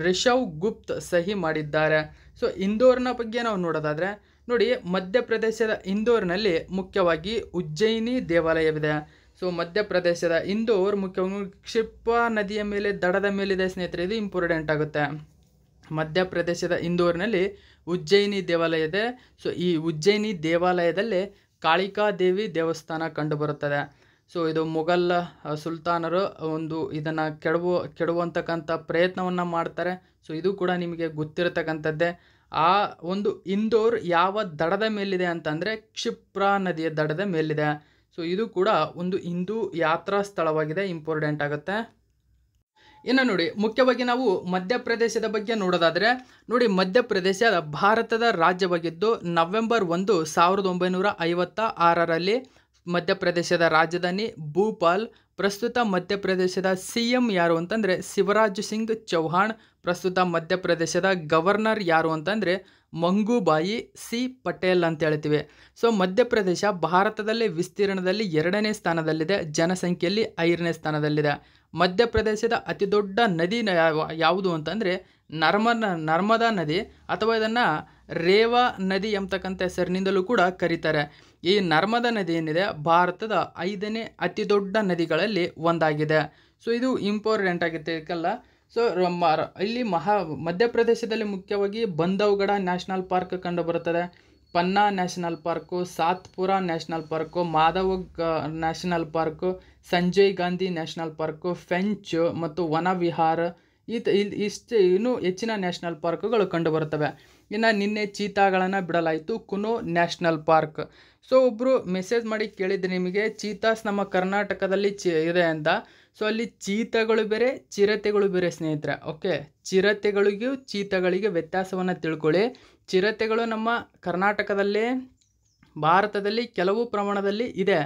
ರಿಷವ್ ಗುಪ್ತ್ ಸಹಿ ಮಾಡಿದ್ದಾರೆ ಸೊ ಇಂದೋರ್ನ ಬಗ್ಗೆ ನಾವು ನೋಡೋದಾದರೆ ನೋಡಿ ಮಧ್ಯಪ್ರದೇಶದ ಇಂದೋರ್ನಲ್ಲಿ ಮುಖ್ಯವಾಗಿ ಉಜ್ಜಯಿನಿ ದೇವಾಲಯವಿದೆ ಸೊ ಮಧ್ಯಪ್ರದೇಶದ ಇಂದೋರ್ ಮುಖ್ಯವಾಗಿ ಕ್ಷಿಪ್ಪ ನದಿಯ ಮೇಲೆ ದಡದ ಮೇಲಿದೆ ಸ್ನೇಹಿತರೆ ಇದು ಇಂಪಾರ್ಟೆಂಟ್ ಆಗುತ್ತೆ ಮಧ್ಯಪ್ರದೇಶದ ಇಂದೋರ್ನಲ್ಲಿ ಉಜ್ಜಯಿನಿ ದೇವಾಲಯ ಇದೆ ಸೊ ಈ ಉಜ್ಜಯಿನಿ ದೇವಾಲಯದಲ್ಲಿ ಕಾಳಿಕಾ ದೇವಿ ದೇವಸ್ಥಾನ ಕಂಡುಬರುತ್ತದೆ ಸೊ ಇದು ಮೊಘಲ್ ಸುಲ್ತಾನರು ಒಂದು ಇದನ್ನು ಕೆಡವು ಕೆಡುವಂತಕ್ಕಂಥ ಪ್ರಯತ್ನವನ್ನು ಮಾಡ್ತಾರೆ ಸೊ ಇದು ಕೂಡ ನಿಮಗೆ ಗೊತ್ತಿರತಕ್ಕಂಥದ್ದೇ ಆ ಒಂದು ಇಂದೋರ್ ಯಾವ ದಡದ ಮೇಲಿದೆ ಅಂತಂದರೆ ಕ್ಷಿಪ್ರಾ ನದಿಯ ದಡದ ಮೇಲಿದೆ ಸೊ ಇದು ಕೂಡ ಒಂದು ಹಿಂದೂ ಯಾತ್ರಾ ಸ್ಥಳವಾಗಿದೆ ಇಂಪಾರ್ಟೆಂಟ್ ಆಗುತ್ತೆ ಇನ್ನು ನೋಡಿ ಮುಖ್ಯವಾಗಿ ನಾವು ಮಧ್ಯಪ್ರದೇಶದ ಬಗ್ಗೆ ನೋಡೋದಾದರೆ ನೋಡಿ ಮಧ್ಯಪ್ರದೇಶ ಭಾರತದ ರಾಜ್ಯವಾಗಿದ್ದು ನವೆಂಬರ್ ಒಂದು ಸಾವಿರದ ಒಂಬೈನೂರ ಐವತ್ತ ಆರರಲ್ಲಿ ಮಧ್ಯಪ್ರದೇಶದ ರಾಜಧಾನಿ ಭೂಪಾಲ್ ಪ್ರಸ್ತುತ ಮಧ್ಯಪ್ರದೇಶದ ಸಿ ಎಂ ಯಾರು ಅಂತಂದರೆ ಶಿವರಾಜ್ ಸಿಂಗ್ ಚೌಹಾಣ್ ಪ್ರಸ್ತುತ ಮಧ್ಯಪ್ರದೇಶದ ಗವರ್ನರ್ ಯಾರು ಅಂತಂದರೆ ಮಂಗೂಬಾಯಿ ಸಿ ಪಟೇಲ್ ಅಂತ ಹೇಳ್ತೀವಿ ಸೊ ಮಧ್ಯಪ್ರದೇಶ ಭಾರತದಲ್ಲಿ ವಿಸ್ತೀರ್ಣದಲ್ಲಿ ಎರಡನೇ ಸ್ಥಾನದಲ್ಲಿದೆ ಜನಸಂಖ್ಯೆಯಲ್ಲಿ ಐದನೇ ಸ್ಥಾನದಲ್ಲಿದೆ ಮಧ್ಯಪ್ರದೇಶದ ದೊಡ್ಡ ನದಿ ಯಾವುದು ಅಂತಂದರೆ ನರ್ಮ ನರ್ಮದಾ ನದಿ ಅಥವಾ ಇದನ್ನು ರೇವಾ ನದಿ ಎಂಬತಕ್ಕಂಥ ಹೆಸರಿನಿಂದಲೂ ಕೂಡ ಕರೀತಾರೆ ಈ ನರ್ಮದಾ ನದಿ ಏನಿದೆ ಭಾರತದ ಐದನೇ ಅತಿ ದೊಡ್ಡ ನದಿಗಳಲ್ಲಿ ಒಂದಾಗಿದೆ ಸೊ ಇದು ಇಂಪಾರ್ಟೆಂಟ್ ಆಗಿತ್ತು ಇದಕ್ಕೆಲ್ಲ ಸೊ ಇಲ್ಲಿ ಮಹಾ ಮಧ್ಯಪ್ರದೇಶದಲ್ಲಿ ಮುಖ್ಯವಾಗಿ ಬಂಧವ್ಗಡ ನ್ಯಾಷನಲ್ ಪಾರ್ಕ್ ಕಂಡುಬರುತ್ತದೆ Panna national park Satpura national park Madhav national park Sanjay Gandhi national park Pench ಮತ್ತು ವನವಿಹಾರ ಈತ ಇಲ್ಲಿ ಇಷ್ಟು ಇನ್ನೂ ಹೆಚ್ಚಿನ ನ್ಯಾಷನಲ್ ಪಾರ್ಕ್ಗಳು ಕಂಡುಬರುತ್ತವೆ ಇನ್ನು ನಿನ್ನೆ ಚೀತಾಗಳನ್ನು ಬಿಡಲಾಯಿತು ಕುನು ನ್ಯಾಷನಲ್ ಪಾರ್ಕ್ ಸೊ ಒಬ್ಬರು ಮೆಸೇಜ್ ಮಾಡಿ ಕೇಳಿದ್ರು ನಿಮಗೆ ಚೀತಾಸ್ ನಮ್ಮ ಕರ್ನಾಟಕದಲ್ಲಿ ಚಿ ಇದೆ ಅಂತ ಸೊ ಅಲ್ಲಿ ಚೀತಾಗಳು ಬೇರೆ ಚಿರತೆಗಳು ಬೇರೆ ಸ್ನೇಹಿತರೆ ಓಕೆ ಚಿರತೆಗಳಿಗೂ ಚೀತಾಗಳಿಗೆ ವ್ಯತ್ಯಾಸವನ್ನು ತಿಳ್ಕೊಳ್ಳಿ ಚಿರತೆಗಳು ನಮ್ಮ ಕರ್ನಾಟಕದಲ್ಲಿ ಭಾರತದಲ್ಲಿ ಕೆಲವು ಪ್ರಮಾಣದಲ್ಲಿ ಇದೆ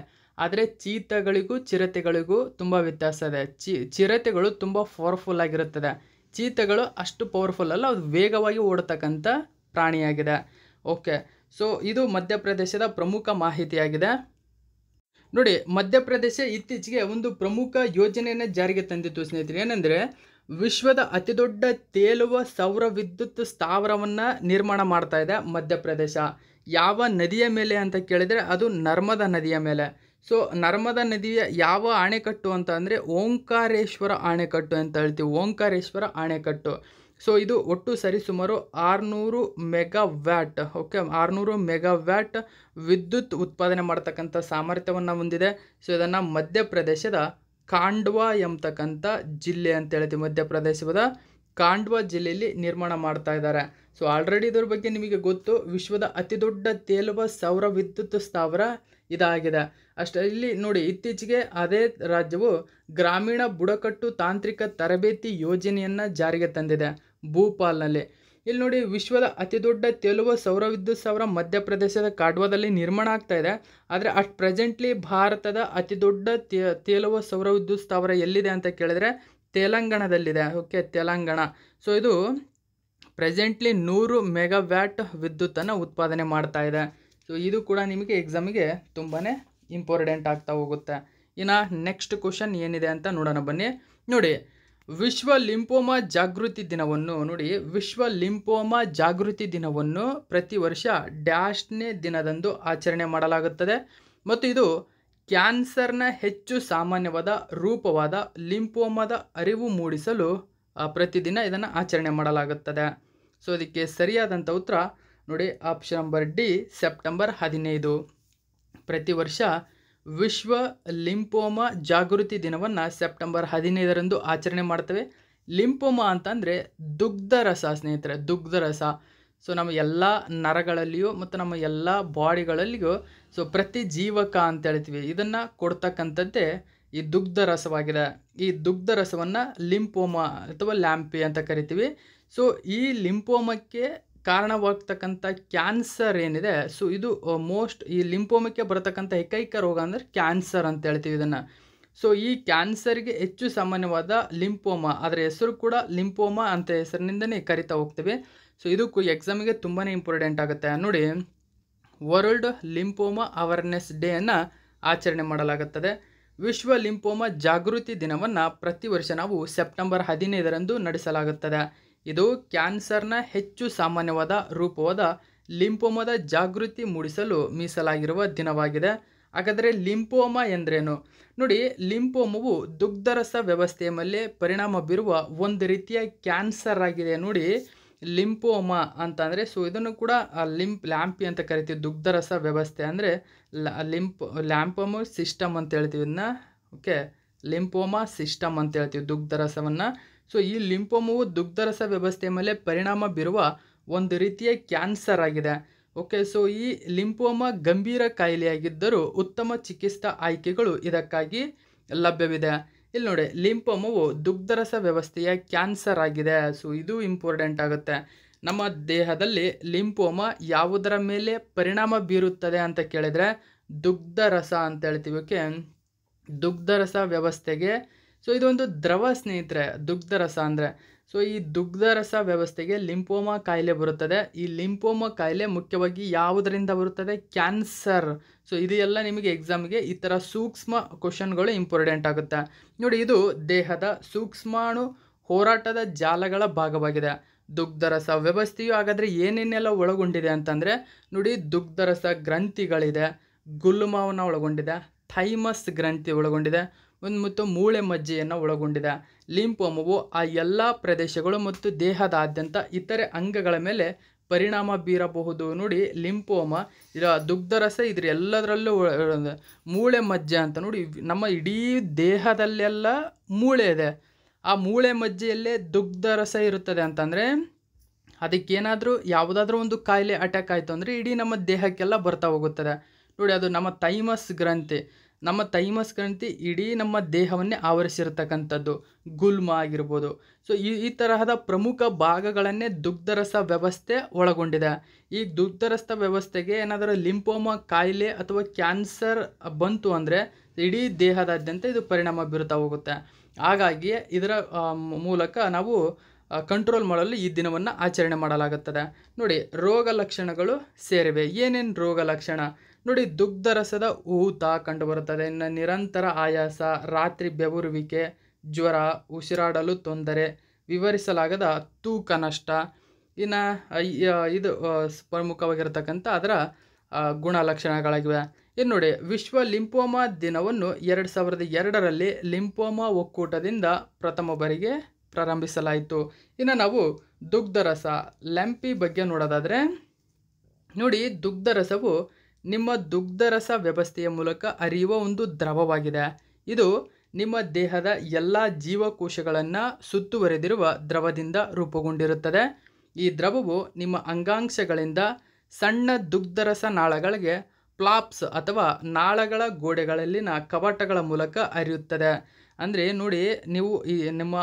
ಆದರೆ ಚೀತಗಳಿಗೂ ಚಿರತೆಗಳಿಗೂ ತುಂಬ ವ್ಯತ್ಯಾಸ ಇದೆ ಚಿ ಚಿರತೆಗಳು ತುಂಬ ಪವರ್ಫುಲ್ ಆಗಿರುತ್ತದೆ ಚೀತಗಳು ಅಷ್ಟು ಪವರ್ಫುಲ್ ಅಲ್ಲ ಅದು ವೇಗವಾಗಿ ಓಡತಕ್ಕಂಥ ಪ್ರಾಣಿಯಾಗಿದೆ ಓಕೆ ಸೊ ಇದು ಮಧ್ಯಪ್ರದೇಶದ ಪ್ರಮುಖ ಮಾಹಿತಿಯಾಗಿದೆ ನೋಡಿ ಮಧ್ಯಪ್ರದೇಶ ಇತ್ತೀಚೆಗೆ ಒಂದು ಪ್ರಮುಖ ಯೋಜನೆಯನ್ನು ಜಾರಿಗೆ ತಂದಿತ್ತು ಸ್ನೇಹಿತರೆ ಏನಂದರೆ ವಿಶ್ವದ ಅತಿದೊಡ್ಡ ತೇಲುವ ಸೌರ ವಿದ್ಯುತ್ ಸ್ಥಾವರವನ್ನು ನಿರ್ಮಾಣ ಮಾಡ್ತಾ ಇದೆ ಮಧ್ಯಪ್ರದೇಶ ಯಾವ ನದಿಯ ಮೇಲೆ ಅಂತ ಕೇಳಿದರೆ ಅದು ನರ್ಮದಾ ನದಿಯ ಮೇಲೆ ಸೊ ನರ್ಮದಾ ನದಿಯ ಯಾವ ಆಣೆಕಟ್ಟು ಅಂತ ಅಂದರೆ ಓಂಕಾರೇಶ್ವರ ಆಣೆಕಟ್ಟು ಅಂತ ಹೇಳ್ತೀವಿ ಓಂಕಾರೇಶ್ವರ ಆಣೆಕಟ್ಟು ಸೊ ಇದು ಒಟ್ಟು ಸರಿಸುಮಾರು ಆರುನೂರು ಮೆಗಾವ್ಯಾಟ್ ಓಕೆ ಆರುನೂರು ಮೆಗಾವ್ಯಾಟ್ ವಿದ್ಯುತ್ ಉತ್ಪಾದನೆ ಮಾಡ್ತಕ್ಕಂಥ ಸಾಮರ್ಥ್ಯವನ್ನು ಹೊಂದಿದೆ ಸೊ ಇದನ್ನು ಮಧ್ಯಪ್ರದೇಶದ ಕಾಂಡ್ವಾ ಎಂಬತಕ್ಕಂಥ ಜಿಲ್ಲೆ ಅಂತ ಹೇಳ್ತೀವಿ ಮಧ್ಯಪ್ರದೇಶದ ಕಾಂಡ್ವಾ ಜಿಲ್ಲೆಯಲ್ಲಿ ನಿರ್ಮಾಣ ಮಾಡ್ತಾ ಇದ್ದಾರೆ ಸೊ ಆಲ್ರೆಡಿ ಇದ್ರ ಬಗ್ಗೆ ನಿಮಗೆ ಗೊತ್ತು ವಿಶ್ವದ ಅತಿ ದೊಡ್ಡ ತೇಲುವ ಸೌರ ವಿದ್ಯುತ್ ಸ್ಥಾವರ ಇದಾಗಿದೆ ಅಷ್ಟೇ ಇಲ್ಲಿ ನೋಡಿ ಇತ್ತೀಚೆಗೆ ಅದೇ ರಾಜ್ಯವು ಗ್ರಾಮೀಣ ಬುಡಕಟ್ಟು ತಾಂತ್ರಿಕ ತರಬೇತಿ ಯೋಜನೆಯನ್ನು ಜಾರಿಗೆ ತಂದಿದೆ ಭೂಪಾಲ್ನಲ್ಲಿ ಇಲ್ಲಿ ನೋಡಿ ವಿಶ್ವದ ಅತಿದೊಡ್ಡ ತೇಲುವ ಸೌರವಿದ್ಯುತ್ ಸೌರ ಮಧ್ಯಪ್ರದೇಶದ ಕಾಡ್ವಾದಲ್ಲಿ ನಿರ್ಮಾಣ ಆಗ್ತಾ ಇದೆ ಆದರೆ ಅಟ್ ಪ್ರೆಸೆಂಟ್ಲಿ ಭಾರತದ ಅತಿ ಅತಿದೊಡ್ಡ ತೇಲುವ ವಿದ್ಯುತ್ ಸ್ಥಾವರ ಎಲ್ಲಿದೆ ಅಂತ ಕೇಳಿದ್ರೆ ತೆಲಂಗಾಣದಲ್ಲಿದೆ ಓಕೆ ತೆಲಂಗಾಣ ಸೊ ಇದು ಪ್ರೆಸೆಂಟ್ಲಿ ನೂರು ಮೆಗಾವ್ಯಾಟ್ ವಿದ್ಯುತ್ತನ್ನು ಉತ್ಪಾದನೆ ಮಾಡ್ತಾ ಇದೆ ಸೊ ಇದು ಕೂಡ ನಿಮಗೆ ಎಕ್ಸಾಮಿಗೆ ತುಂಬಾ ಇಂಪಾರ್ಟೆಂಟ್ ಆಗ್ತಾ ಹೋಗುತ್ತೆ ಇನ್ನು ನೆಕ್ಸ್ಟ್ ಕ್ವಶನ್ ಏನಿದೆ ಅಂತ ನೋಡೋಣ ಬನ್ನಿ ನೋಡಿ ವಿಶ್ವ ಲಿಂಪೋಮಾ ಜಾಗೃತಿ ದಿನವನ್ನು ನೋಡಿ ವಿಶ್ವ ಲಿಂಪೋಮಾ ಜಾಗೃತಿ ದಿನವನ್ನು ಪ್ರತಿ ವರ್ಷ ಡ್ಯಾಶ್ನೇ ದಿನದಂದು ಆಚರಣೆ ಮಾಡಲಾಗುತ್ತದೆ ಮತ್ತು ಇದು ಕ್ಯಾನ್ಸರ್ನ ಹೆಚ್ಚು ಸಾಮಾನ್ಯವಾದ ರೂಪವಾದ ಲಿಂಪೋಮಾದ ಅರಿವು ಮೂಡಿಸಲು ಪ್ರತಿದಿನ ಇದನ್ನು ಆಚರಣೆ ಮಾಡಲಾಗುತ್ತದೆ ಸೊ ಇದಕ್ಕೆ ಸರಿಯಾದಂಥ ಉತ್ತರ ನೋಡಿ ಆಪ್ಷನ್ ನಂಬರ್ ಡಿ ಸೆಪ್ಟೆಂಬರ್ ಹದಿನೈದು ಪ್ರತಿ ವರ್ಷ ವಿಶ್ವ ಲಿಂಪೋಮಾ ಜಾಗೃತಿ ದಿನವನ್ನು ಸೆಪ್ಟೆಂಬರ್ ಹದಿನೈದರಂದು ಆಚರಣೆ ಮಾಡ್ತೇವೆ ಲಿಂಪೋಮಾ ಅಂತಂದರೆ ದುಗ್ಧರಸ ಸ್ನೇಹಿತರೆ ದುಗ್ಧರಸ ಸೊ ನಮ್ಮ ಎಲ್ಲ ನರಗಳಲ್ಲಿಯೂ ಮತ್ತು ನಮ್ಮ ಎಲ್ಲ ಬಾಡಿಗಳಲ್ಲಿಯೂ ಸೊ ಪ್ರತಿ ಜೀವಕ ಅಂತ ಹೇಳ್ತೀವಿ ಇದನ್ನು ಕೊಡ್ತಕ್ಕಂಥದ್ದೇ ಈ ದುಗ್ಧ ರಸವಾಗಿದೆ ಈ ದುಗ್ಧ ರಸವನ್ನು ಲಿಂಪೋಮಾ ಅಥವಾ ಲ್ಯಾಂಪಿ ಅಂತ ಕರಿತೀವಿ ಸೊ ಈ ಲಿಂಪೋಮಕ್ಕೆ ಕಾರಣವಾಗ್ತಕ್ಕಂಥ ಕ್ಯಾನ್ಸರ್ ಏನಿದೆ ಸೊ ಇದು ಮೋಸ್ಟ್ ಈ ಲಿಂಪೋಮಕ್ಕೆ ಬರತಕ್ಕಂಥ ಏಕೈಕ ರೋಗ ಅಂದರೆ ಕ್ಯಾನ್ಸರ್ ಅಂತ ಹೇಳ್ತೀವಿ ಇದನ್ನು ಸೊ ಈ ಕ್ಯಾನ್ಸರ್ಗೆ ಹೆಚ್ಚು ಸಾಮಾನ್ಯವಾದ ಲಿಂಪೋಮಾ ಅದರ ಹೆಸರು ಕೂಡ ಲಿಂಪೋಮಾ ಅಂತ ಹೆಸರಿನಿಂದನೇ ಕರಿತಾ ಹೋಗ್ತೇವೆ ಸೊ ಇದಕ್ಕೂ ಎಕ್ಸಾಮಿಗೆ ತುಂಬಾ ಇಂಪಾರ್ಟೆಂಟ್ ಆಗುತ್ತೆ ನೋಡಿ ವರ್ಲ್ಡ್ ಲಿಂಪೋಮ ಅವೇರ್ನೆಸ್ ಡೇಯನ್ನು ಆಚರಣೆ ಮಾಡಲಾಗುತ್ತದೆ ವಿಶ್ವ ಲಿಂಪೋಮಾ ಜಾಗೃತಿ ದಿನವನ್ನು ಪ್ರತಿ ವರ್ಷ ನಾವು ಸೆಪ್ಟೆಂಬರ್ ಹದಿನೈದರಂದು ನಡೆಸಲಾಗುತ್ತದೆ ಇದು ಕ್ಯಾನ್ಸರ್ನ ಹೆಚ್ಚು ಸಾಮಾನ್ಯವಾದ ರೂಪವಾದ ಲಿಂಪೋಮದ ಜಾಗೃತಿ ಮೂಡಿಸಲು ಮೀಸಲಾಗಿರುವ ದಿನವಾಗಿದೆ ಹಾಗಾದರೆ ಲಿಂಪೋಮ ಎಂದ್ರೇನು ನೋಡಿ ಲಿಂಪೋಮವು ದುಗ್ಧರಸ ವ್ಯವಸ್ಥೆಯ ಮೇಲೆ ಪರಿಣಾಮ ಬೀರುವ ಒಂದು ರೀತಿಯ ಕ್ಯಾನ್ಸರ್ ಆಗಿದೆ ನೋಡಿ ಲಿಂಪೋಮ ಅಂತಂದರೆ ಸೊ ಇದನ್ನು ಕೂಡ ಲಿಂಪ್ ಲ್ಯಾಂಪಿ ಅಂತ ಕರಿತೀವಿ ದುಗ್ಧರಸ ವ್ಯವಸ್ಥೆ ಅಂದರೆ ಲಿಂಪ್ ಲ್ಯಾಂಪೋಮ ಸಿಸ್ಟಮ್ ಅಂತ ಹೇಳ್ತೀವಿ ಇದನ್ನ ಓಕೆ ಲಿಂಪೋಮ ಸಿಸ್ಟಮ್ ಅಂತ ಹೇಳ್ತೀವಿ ದುಗ್ಧರಸವನ್ನು ಸೊ ಈ ಲಿಂಪೋಮವು ದುಗ್ಧರಸ ವ್ಯವಸ್ಥೆ ಮೇಲೆ ಪರಿಣಾಮ ಬೀರುವ ಒಂದು ರೀತಿಯ ಕ್ಯಾನ್ಸರ್ ಆಗಿದೆ ಓಕೆ ಸೊ ಈ ಲಿಂಪೋಮ ಗಂಭೀರ ಕಾಯಿಲೆಯಾಗಿದ್ದರೂ ಉತ್ತಮ ಚಿಕಿತ್ಸಾ ಆಯ್ಕೆಗಳು ಇದಕ್ಕಾಗಿ ಲಭ್ಯವಿದೆ ಇಲ್ಲಿ ನೋಡಿ ಲಿಂಪೋಮವು ದುಗ್ಧರಸ ವ್ಯವಸ್ಥೆಯ ಕ್ಯಾನ್ಸರ್ ಆಗಿದೆ ಸೊ ಇದು ಇಂಪಾರ್ಟೆಂಟ್ ಆಗುತ್ತೆ ನಮ್ಮ ದೇಹದಲ್ಲಿ ಲಿಂಪೋಮ ಯಾವುದರ ಮೇಲೆ ಪರಿಣಾಮ ಬೀರುತ್ತದೆ ಅಂತ ಕೇಳಿದರೆ ದುಗ್ಧರಸ ಅಂತ ಹೇಳ್ತೀವಿ ಓಕೆ ದುಗ್ಧರಸ ವ್ಯವಸ್ಥೆಗೆ ಸೊ ಇದೊಂದು ದ್ರವ ಸ್ನೇಹಿತರೆ ದುಗ್ಧರಸ ಅಂದರೆ ಸೊ ಈ ದುಗ್ಧರಸ ವ್ಯವಸ್ಥೆಗೆ ಲಿಂಪೋಮಾ ಕಾಯಿಲೆ ಬರುತ್ತದೆ ಈ ಲಿಂಪೋಮಾ ಕಾಯಿಲೆ ಮುಖ್ಯವಾಗಿ ಯಾವುದರಿಂದ ಬರುತ್ತದೆ ಕ್ಯಾನ್ಸರ್ ಸೊ ಇದು ಎಲ್ಲ ನಿಮಗೆ ಎಕ್ಸಾಮ್ಗೆ ಈ ಥರ ಸೂಕ್ಷ್ಮ ಕ್ವಶನ್ಗಳು ಇಂಪಾರ್ಟೆಂಟ್ ಆಗುತ್ತೆ ನೋಡಿ ಇದು ದೇಹದ ಸೂಕ್ಷ್ಮಾಣು ಹೋರಾಟದ ಜಾಲಗಳ ಭಾಗವಾಗಿದೆ ದುಗ್ಧರಸ ವ್ಯವಸ್ಥೆಯು ಹಾಗಾದರೆ ಏನೇನೆಲ್ಲ ಒಳಗೊಂಡಿದೆ ಅಂತಂದರೆ ನೋಡಿ ದುಗ್ಧರಸ ಗ್ರಂಥಿಗಳಿದೆ ಗುಲ್ಮಾವನ್ನು ಒಳಗೊಂಡಿದೆ ಥೈಮಸ್ ಗ್ರಂಥಿ ಒಳಗೊಂಡಿದೆ ಒಂದು ಮತ್ತು ಮೂಳೆ ಮಜ್ಜೆಯನ್ನು ಒಳಗೊಂಡಿದೆ ಲಿಂಪೋಮವು ಆ ಎಲ್ಲ ಪ್ರದೇಶಗಳು ಮತ್ತು ದೇಹದಾದ್ಯಂತ ಇತರೆ ಅಂಗಗಳ ಮೇಲೆ ಪರಿಣಾಮ ಬೀರಬಹುದು ನೋಡಿ ಲಿಂಪೋಮ ಇದರ ದುಗ್ಧರಸ ಇದ್ರ ಎಲ್ಲದರಲ್ಲೂ ಮೂಳೆ ಮಜ್ಜೆ ಅಂತ ನೋಡಿ ನಮ್ಮ ಇಡೀ ದೇಹದಲ್ಲೆಲ್ಲ ಮೂಳೆ ಇದೆ ಆ ಮೂಳೆ ಮಜ್ಜೆಯಲ್ಲೇ ದುಗ್ಧರಸ ಇರುತ್ತದೆ ಅಂತಂದರೆ ಅದಕ್ಕೇನಾದರೂ ಯಾವುದಾದ್ರೂ ಒಂದು ಕಾಯಿಲೆ ಅಟ್ಯಾಕ್ ಆಯಿತು ಅಂದರೆ ಇಡೀ ನಮ್ಮ ದೇಹಕ್ಕೆಲ್ಲ ಬರ್ತಾ ಹೋಗುತ್ತದೆ ನೋಡಿ ಅದು ನಮ್ಮ ಥೈಮಸ್ ಗ್ರಂಥಿ ನಮ್ಮ ಥೈಮಸ್ ಗ್ರಂಥಿ ಇಡೀ ನಮ್ಮ ದೇಹವನ್ನೇ ಆವರಿಸಿರತಕ್ಕಂಥದ್ದು ಗುಲ್ಮ ಆಗಿರ್ಬೋದು ಸೊ ಈ ಈ ತರಹದ ಪ್ರಮುಖ ಭಾಗಗಳನ್ನೇ ದುಗ್ಧರಸ ವ್ಯವಸ್ಥೆ ಒಳಗೊಂಡಿದೆ ಈ ದುಗ್ಧರಸ ವ್ಯವಸ್ಥೆಗೆ ಏನಾದರೂ ಲಿಂಪೋಮಾ ಕಾಯಿಲೆ ಅಥವಾ ಕ್ಯಾನ್ಸರ್ ಬಂತು ಅಂದರೆ ಇಡೀ ದೇಹದಾದ್ಯಂತ ಇದು ಪರಿಣಾಮ ಬೀರುತ್ತಾ ಹೋಗುತ್ತೆ ಹಾಗಾಗಿ ಇದರ ಮೂಲಕ ನಾವು ಕಂಟ್ರೋಲ್ ಮಾಡಲು ಈ ದಿನವನ್ನು ಆಚರಣೆ ಮಾಡಲಾಗುತ್ತದೆ ನೋಡಿ ರೋಗ ಲಕ್ಷಣಗಳು ಸೇರಿವೆ ಏನೇನು ರೋಗ ಲಕ್ಷಣ ನೋಡಿ ದುಗ್ಧರಸದ ಊತ ಕಂಡುಬರುತ್ತದೆ ಇನ್ನು ನಿರಂತರ ಆಯಾಸ ರಾತ್ರಿ ಬೆವರುವಿಕೆ ಜ್ವರ ಉಸಿರಾಡಲು ತೊಂದರೆ ವಿವರಿಸಲಾಗದ ತೂಕ ನಷ್ಟ ಇನ್ನು ಇದು ಪ್ರಮುಖವಾಗಿರತಕ್ಕಂಥ ಅದರ ಗುಣಲಕ್ಷಣಗಳಾಗಿವೆ ಇನ್ನು ನೋಡಿ ವಿಶ್ವ ಲಿಂಪೋಮಾ ದಿನವನ್ನು ಎರಡು ಸಾವಿರದ ಎರಡರಲ್ಲಿ ಲಿಂಪೋಮಾ ಒಕ್ಕೂಟದಿಂದ ಪ್ರಥಮ ಬಾರಿಗೆ ಪ್ರಾರಂಭಿಸಲಾಯಿತು ಇನ್ನು ನಾವು ದುಗ್ಧರಸ ಲೆಂಪಿ ಬಗ್ಗೆ ನೋಡೋದಾದರೆ ನೋಡಿ ದುಗ್ಧರಸವು ನಿಮ್ಮ ದುಗ್ಧರಸ ವ್ಯವಸ್ಥೆಯ ಮೂಲಕ ಅರಿಯುವ ಒಂದು ದ್ರವವಾಗಿದೆ ಇದು ನಿಮ್ಮ ದೇಹದ ಎಲ್ಲ ಜೀವಕೋಶಗಳನ್ನು ಸುತ್ತುವರೆದಿರುವ ದ್ರವದಿಂದ ರೂಪುಗೊಂಡಿರುತ್ತದೆ ಈ ದ್ರವವು ನಿಮ್ಮ ಅಂಗಾಂಶಗಳಿಂದ ಸಣ್ಣ ದುಗ್ಧರಸ ನಾಳಗಳಿಗೆ ಪ್ಲಾಪ್ಸ್ ಅಥವಾ ನಾಳಗಳ ಗೋಡೆಗಳಲ್ಲಿನ ಕವಾಟಗಳ ಮೂಲಕ ಅರಿಯುತ್ತದೆ ಅಂದರೆ ನೋಡಿ ನೀವು ಈ ನಿಮ್ಮ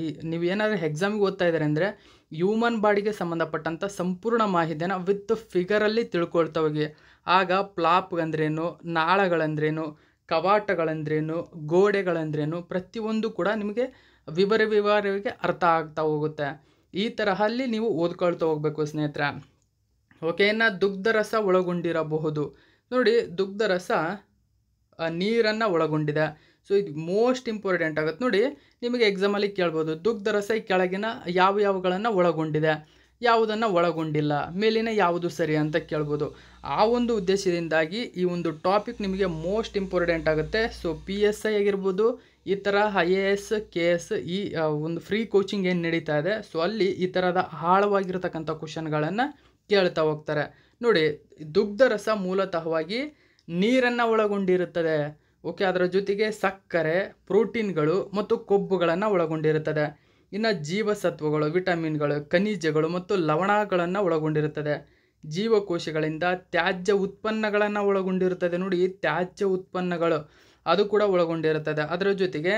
ಈ ನೀವು ಏನಾದರೂ ಎಕ್ಸಾಮಿಗೆ ಓದ್ತಾ ಇದ್ದಾರೆ ಅಂದರೆ ಹ್ಯೂಮನ್ ಬಾಡಿಗೆ ಸಂಬಂಧಪಟ್ಟಂಥ ಸಂಪೂರ್ಣ ಮಾಹಿತಿಯನ್ನು ವಿತ್ ಫಿಗರಲ್ಲಿ ತಿಳ್ಕೊಳ್ತಾ ಹೋಗಿ ಆಗ ಪ್ಲಾಪ್ಗಂದ್ರೇನು ನಾಳಗಳಂದ್ರೇನು ಕವಾಟಗಳಂದ್ರೇನು ಗೋಡೆಗಳಂದ್ರೇನು ಪ್ರತಿಯೊಂದು ಕೂಡ ನಿಮಗೆ ವಿವರ ವಿವರವಾಗಿ ಅರ್ಥ ಆಗ್ತಾ ಹೋಗುತ್ತೆ ಈ ಅಲ್ಲಿ ನೀವು ಓದ್ಕೊಳ್ತಾ ಹೋಗಬೇಕು ಸ್ನೇಹಿತರೆ ಓಕೆ ಇನ್ನು ದುಗ್ಧರಸ ಒಳಗೊಂಡಿರಬಹುದು ನೋಡಿ ದುಗ್ಧರಸ ನೀರನ್ನು ಒಳಗೊಂಡಿದೆ ಸೊ ಇದು ಮೋಸ್ಟ್ ಇಂಪಾರ್ಟೆಂಟ್ ಆಗುತ್ತೆ ನೋಡಿ ನಿಮಗೆ ಎಕ್ಸಾಮಲ್ಲಿ ಕೇಳ್ಬೋದು ದುಗ್ಧರಸ ಈ ಕೆಳಗಿನ ಯಾವ ಯಾವಗಳನ್ನು ಒಳಗೊಂಡಿದೆ ಯಾವುದನ್ನು ಒಳಗೊಂಡಿಲ್ಲ ಮೇಲಿನ ಯಾವುದು ಸರಿ ಅಂತ ಕೇಳ್ಬೋದು ಆ ಒಂದು ಉದ್ದೇಶದಿಂದಾಗಿ ಈ ಒಂದು ಟಾಪಿಕ್ ನಿಮಗೆ ಮೋಸ್ಟ್ ಇಂಪಾರ್ಟೆಂಟ್ ಆಗುತ್ತೆ ಸೊ ಪಿ ಎಸ್ ಐ ಆಗಿರ್ಬೋದು ಈ ಥರ I A S K S ಈ ಒಂದು ಫ್ರೀ ಕೋಚಿಂಗ್ ಏನು ನಡೀತಾ ಇದೆ ಸೊ ಅಲ್ಲಿ ಈ ಥರದ ಆಳವಾಗಿರ್ತಕ್ಕಂಥ ಕ್ವಶನ್ಗಳನ್ನು ಕೇಳ್ತಾ ಹೋಗ್ತಾರೆ ನೋಡಿ ದುಗ್ಧ ರಸ ಮೂಲತಃವಾಗಿ ನೀರನ್ನು ಒಳಗೊಂಡಿರುತ್ತದೆ ಓಕೆ ಅದರ ಜೊತೆಗೆ ಸಕ್ಕರೆ ಪ್ರೋಟೀನ್ಗಳು ಮತ್ತು ಕೊಬ್ಬುಗಳನ್ನು ಒಳಗೊಂಡಿರುತ್ತದೆ ಇನ್ನು ಜೀವಸತ್ವಗಳು ವಿಟಮಿನ್ಗಳು ಖನಿಜಗಳು ಮತ್ತು ಲವಣಗಳನ್ನು ಒಳಗೊಂಡಿರುತ್ತದೆ ಜೀವಕೋಶಗಳಿಂದ ತ್ಯಾಜ್ಯ ಉತ್ಪನ್ನಗಳನ್ನು ಒಳಗೊಂಡಿರುತ್ತದೆ ನೋಡಿ ತ್ಯಾಜ್ಯ ಉತ್ಪನ್ನಗಳು ಅದು ಕೂಡ ಒಳಗೊಂಡಿರುತ್ತದೆ ಅದರ ಜೊತೆಗೆ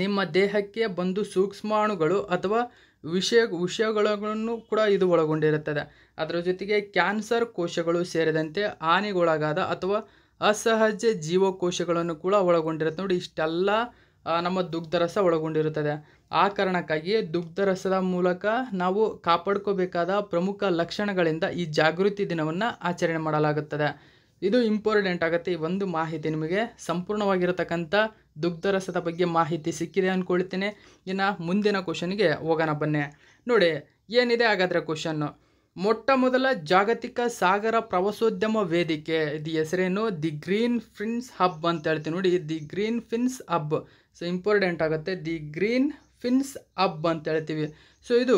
ನಿಮ್ಮ ದೇಹಕ್ಕೆ ಬಂದು ಸೂಕ್ಷ್ಮಾಣುಗಳು ಅಥವಾ ವಿಷಯ ವಿಷಯಗಳನ್ನು ಕೂಡ ಇದು ಒಳಗೊಂಡಿರುತ್ತದೆ ಅದರ ಜೊತೆಗೆ ಕ್ಯಾನ್ಸರ್ ಕೋಶಗಳು ಸೇರಿದಂತೆ ಹಾನಿಗೊಳಗಾದ ಅಥವಾ ಅಸಹಜ ಜೀವಕೋಶಗಳನ್ನು ಕೂಡ ಒಳಗೊಂಡಿರುತ್ತೆ ನೋಡಿ ಇಷ್ಟೆಲ್ಲ ನಮ್ಮ ದುಗ್ಧರಸ ಒಳಗೊಂಡಿರುತ್ತದೆ ಆ ಕಾರಣಕ್ಕಾಗಿ ದುಗ್ಧರಸದ ಮೂಲಕ ನಾವು ಕಾಪಾಡ್ಕೋಬೇಕಾದ ಪ್ರಮುಖ ಲಕ್ಷಣಗಳಿಂದ ಈ ಜಾಗೃತಿ ದಿನವನ್ನು ಆಚರಣೆ ಮಾಡಲಾಗುತ್ತದೆ ಇದು ಇಂಪಾರ್ಟೆಂಟ್ ಆಗುತ್ತೆ ಈ ಒಂದು ಮಾಹಿತಿ ನಿಮಗೆ ಸಂಪೂರ್ಣವಾಗಿರತಕ್ಕಂಥ ದುಗ್ಧರಸದ ಬಗ್ಗೆ ಮಾಹಿತಿ ಸಿಕ್ಕಿದೆ ಅಂದ್ಕೊಳ್ತೀನಿ ಇನ್ನು ಮುಂದಿನ ಕ್ವಶನ್ಗೆ ಹೋಗೋಣ ಬನ್ನಿ ನೋಡಿ ಏನಿದೆ ಹಾಗಾದರೆ ಕ್ವಶನ್ನು ಮೊಟ್ಟ ಮೊದಲ ಜಾಗತಿಕ ಸಾಗರ ಪ್ರವಾಸೋದ್ಯಮ ವೇದಿಕೆ ಇದು ಹೆಸರೇನು ದಿ ಗ್ರೀನ್ ಫಿನ್ಸ್ ಹಬ್ ಅಂತ ಹೇಳ್ತೀನಿ ನೋಡಿ the green fins hub so important ಆಗುತ್ತೆ ದಿ ಗ್ರೀನ್ ಫಿನ್ಸ್ ಅಬ್ ಅಂತ ಹೇಳ್ತೀವಿ ಸೊ ಇದು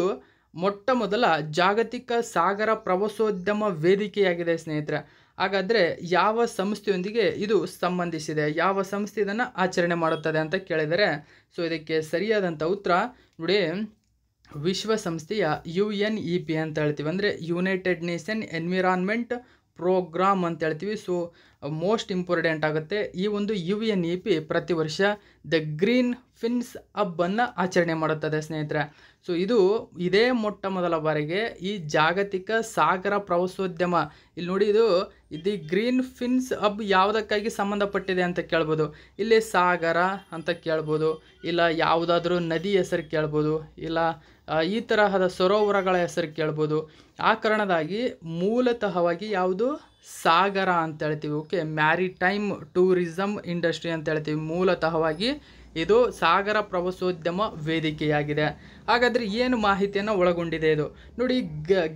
ಮೊಟ್ಟ ಮೊದಲ ಜಾಗತಿಕ ಸಾಗರ ಪ್ರವಾಸೋದ್ಯಮ ವೇದಿಕೆಯಾಗಿದೆ ಸ್ನೇಹಿತರೆ ಹಾಗಾದರೆ ಯಾವ ಸಂಸ್ಥೆಯೊಂದಿಗೆ ಇದು ಸಂಬಂಧಿಸಿದೆ ಯಾವ ಸಂಸ್ಥೆ ಇದನ್ನು ಆಚರಣೆ ಮಾಡುತ್ತದೆ ಅಂತ ಕೇಳಿದರೆ ಸೊ ಇದಕ್ಕೆ ಸರಿಯಾದಂಥ ಉತ್ತರ ನೋಡಿ ವಿಶ್ವಸಂಸ್ಥೆಯ ಯು ಎನ್ ಇ ಪಿ ಅಂತ ಹೇಳ್ತೀವಿ ಅಂದರೆ ಯುನೈಟೆಡ್ ನೇಷನ್ ಎನ್ವಿರಾನ್ಮೆಂಟ್ ಪ್ರೋಗ್ರಾಮ್ ಅಂತ ಹೇಳ್ತೀವಿ ಸೊ ಮೋಸ್ಟ್ ಇಂಪಾರ್ಟೆಂಟ್ ಆಗುತ್ತೆ ಈ ಒಂದು ಯು ಎನ್ ಇ ಪಿ ಪ್ರತಿ ವರ್ಷ ದ ಗ್ರೀನ್ ಫಿನ್ಸ್ ಹಬ್ಬನ್ನು ಆಚರಣೆ ಮಾಡುತ್ತದೆ ಸ್ನೇಹಿತರೆ ಸೊ ಇದು ಇದೇ ಮೊಟ್ಟ ಮೊದಲ ಬಾರಿಗೆ ಈ ಜಾಗತಿಕ ಸಾಗರ ಪ್ರವಾಸೋದ್ಯಮ ಇಲ್ಲಿ ನೋಡಿ ಇದು ಇದು ಗ್ರೀನ್ ಫಿನ್ಸ್ ಅಬ್ ಯಾವುದಕ್ಕಾಗಿ ಸಂಬಂಧಪಟ್ಟಿದೆ ಅಂತ ಕೇಳ್ಬೋದು ಇಲ್ಲಿ ಸಾಗರ ಅಂತ ಕೇಳ್ಬೋದು ಇಲ್ಲ ಯಾವುದಾದ್ರೂ ನದಿ ಹೆಸರು ಕೇಳ್ಬೋದು ಇಲ್ಲ ಈ ತರಹದ ಸರೋವರಗಳ ಹೆಸರು ಕೇಳ್ಬೋದು ಆ ಕಾರಣದಾಗಿ ಮೂಲತಃವಾಗಿ ಯಾವುದು ಸಾಗರ ಅಂತ ಹೇಳ್ತೀವಿ ಓಕೆ ಮ್ಯಾರಿಟೈಮ್ ಟೂರಿಸಮ್ ಇಂಡಸ್ಟ್ರಿ ಅಂತ ಹೇಳ್ತೀವಿ ಮೂಲತಃವಾಗಿ ಇದು ಸಾಗರ ಪ್ರವಾಸೋದ್ಯಮ ವೇದಿಕೆಯಾಗಿದೆ ಹಾಗಾದರೆ ಏನು ಮಾಹಿತಿಯನ್ನು ಒಳಗೊಂಡಿದೆ ಇದು ನೋಡಿ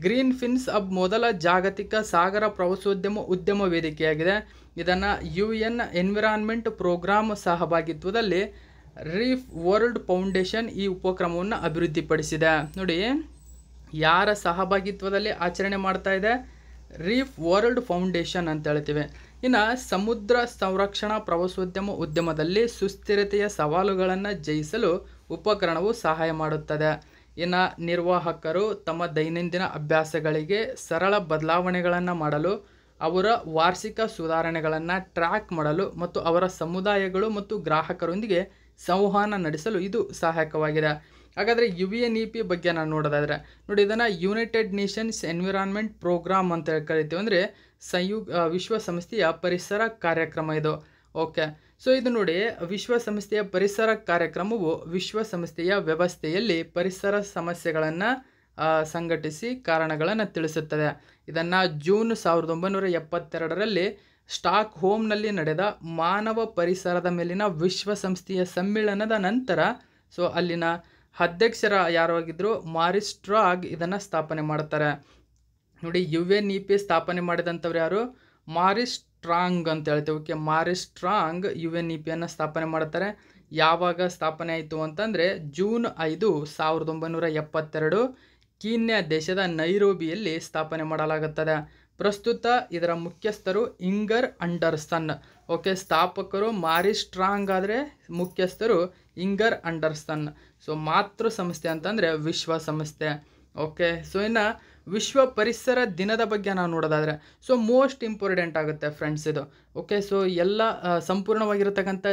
ಗ್ರೀನ್ ಫಿನ್ಸ್ ಅಬ್ ಮೊದಲ ಜಾಗತಿಕ ಸಾಗರ ಪ್ರವಾಸೋದ್ಯಮ ಉದ್ಯಮ ವೇದಿಕೆಯಾಗಿದೆ ಇದನ್ನು ಯು ಎನ್ ಎನ್ವಿರಾನ್ಮೆಂಟ್ ಪ್ರೋಗ್ರಾಮ್ ಸಹಭಾಗಿತ್ವದಲ್ಲಿ ರೀಫ್ ವರ್ಲ್ಡ್ ಫೌಂಡೇಶನ್ ಈ ಉಪಕ್ರಮವನ್ನು ಅಭಿವೃದ್ಧಿಪಡಿಸಿದೆ ನೋಡಿ ಯಾರ ಸಹಭಾಗಿತ್ವದಲ್ಲಿ ಆಚರಣೆ ಮಾಡ್ತಾ ಇದೆ ರೀಫ್ ವರ್ಲ್ಡ್ ಫೌಂಡೇಶನ್ ಅಂತ ಹೇಳ್ತೀವಿ ಇನ್ನು ಸಮುದ್ರ ಸಂರಕ್ಷಣಾ ಪ್ರವಾಸೋದ್ಯಮ ಉದ್ಯಮದಲ್ಲಿ ಸುಸ್ಥಿರತೆಯ ಸವಾಲುಗಳನ್ನು ಜಯಿಸಲು ಉಪಕರಣವು ಸಹಾಯ ಮಾಡುತ್ತದೆ ಇನ್ನು ನಿರ್ವಾಹಕರು ತಮ್ಮ ದೈನಂದಿನ ಅಭ್ಯಾಸಗಳಿಗೆ ಸರಳ ಬದಲಾವಣೆಗಳನ್ನು ಮಾಡಲು ಅವರ ವಾರ್ಷಿಕ ಸುಧಾರಣೆಗಳನ್ನು ಟ್ರ್ಯಾಕ್ ಮಾಡಲು ಮತ್ತು ಅವರ ಸಮುದಾಯಗಳು ಮತ್ತು ಗ್ರಾಹಕರೊಂದಿಗೆ ಸಂವಹನ ನಡೆಸಲು ಇದು ಸಹಾಯಕವಾಗಿದೆ ಹಾಗಾದರೆ ಯು ಎನ್ ಇ ಪಿ ಬಗ್ಗೆ ನಾನು ನೋಡೋದಾದರೆ ನೋಡಿ ಇದನ್ನು ಯುನೈಟೆಡ್ ನೇಷನ್ಸ್ ಎನ್ವಿರಾನ್ಮೆಂಟ್ ಪ್ರೋಗ್ರಾಮ್ ಅಂತ ಕರಿತೀವಿ ಅಂದರೆ ಸಂಯುಗ್ ವಿಶ್ವಸಂಸ್ಥೆಯ ಪರಿಸರ ಕಾರ್ಯಕ್ರಮ ಇದು ಓಕೆ ಸೊ ಇದು ನೋಡಿ ವಿಶ್ವಸಂಸ್ಥೆಯ ಪರಿಸರ ಕಾರ್ಯಕ್ರಮವು ವಿಶ್ವಸಂಸ್ಥೆಯ ವ್ಯವಸ್ಥೆಯಲ್ಲಿ ಪರಿಸರ ಸಮಸ್ಯೆಗಳನ್ನು ಸಂಘಟಿಸಿ ಕಾರಣಗಳನ್ನು ತಿಳಿಸುತ್ತದೆ ಇದನ್ನು ಜೂನ್ ಸಾವಿರದ ಒಂಬೈನೂರ ಎಪ್ಪತ್ತೆರಡರಲ್ಲಿ ಸ್ಟಾಕ್ ಹೋಮ್ನಲ್ಲಿ ನಡೆದ ಮಾನವ ಪರಿಸರದ ಮೇಲಿನ ವಿಶ್ವಸಂಸ್ಥೆಯ ಸಮ್ಮೇಳನದ ನಂತರ ಸೊ ಅಲ್ಲಿನ ಅಧ್ಯಕ್ಷರ ಯಾರು ಮಾರಿಸ್ ಟ್ರಾಗ್ ಇದನ್ನು ಸ್ಥಾಪನೆ ಮಾಡ್ತಾರೆ ನೋಡಿ ಯು ಎನ್ ಇ ಪಿ ಸ್ಥಾಪನೆ ಮಾಡಿದಂಥವ್ರು ಯಾರು ಮಾರಿಸ್ ಸ್ಟ್ರಾಂಗ್ ಅಂತ ಹೇಳ್ತೇವೆ okay Maurice Strong U N E ಪಿಯನ್ನು ಸ್ಥಾಪನೆ ಮಾಡ್ತಾರೆ ಯಾವಾಗ ಸ್ಥಾಪನೆ ಆಯಿತು ಅಂತಂದರೆ ಜೂನ್ ಐದು ಸಾವಿರದ ಒಂಬೈನೂರ ಎಪ್ಪತ್ತೆರಡು ಕೀನ್ಯಾ ದೇಶದ ನೈರೋಬಿಯಲ್ಲಿ ಸ್ಥಾಪನೆ ಮಾಡಲಾಗುತ್ತದೆ ಪ್ರಸ್ತುತ ಇದರ ಮುಖ್ಯಸ್ಥರು ಇಂಗರ್ ಅಂಡರ್ಸನ್ ಓಕೆ ಸ್ಥಾಪಕರು ಮಾರಿ ಸ್ಟ್ರಾಂಗ್ ಆದರೆ ಮುಖ್ಯಸ್ಥರು ಇಂಗರ್ ಅಂಡರ್ಸನ್ ಸೊ ಮಾತೃ ಸಂಸ್ಥೆ ಅಂತಂದರೆ ವಿಶ್ವಸಂಸ್ಥೆ ಓಕೆ ಸೊ ಇನ್ನು ವಿಶ್ವ ಪರಿಸರ ದಿನದ ಬಗ್ಗೆ ನಾವು ನೋಡೋದಾದರೆ ಸೊ ಮೋಸ್ಟ್ ಇಂಪಾರ್ಟೆಂಟ್ ಆಗುತ್ತೆ ಫ್ರೆಂಡ್ಸ್ ಇದು ಓಕೆ ಸೊ ಎಲ್ಲ ಸಂಪೂರ್ಣವಾಗಿರತಕ್ಕಂಥ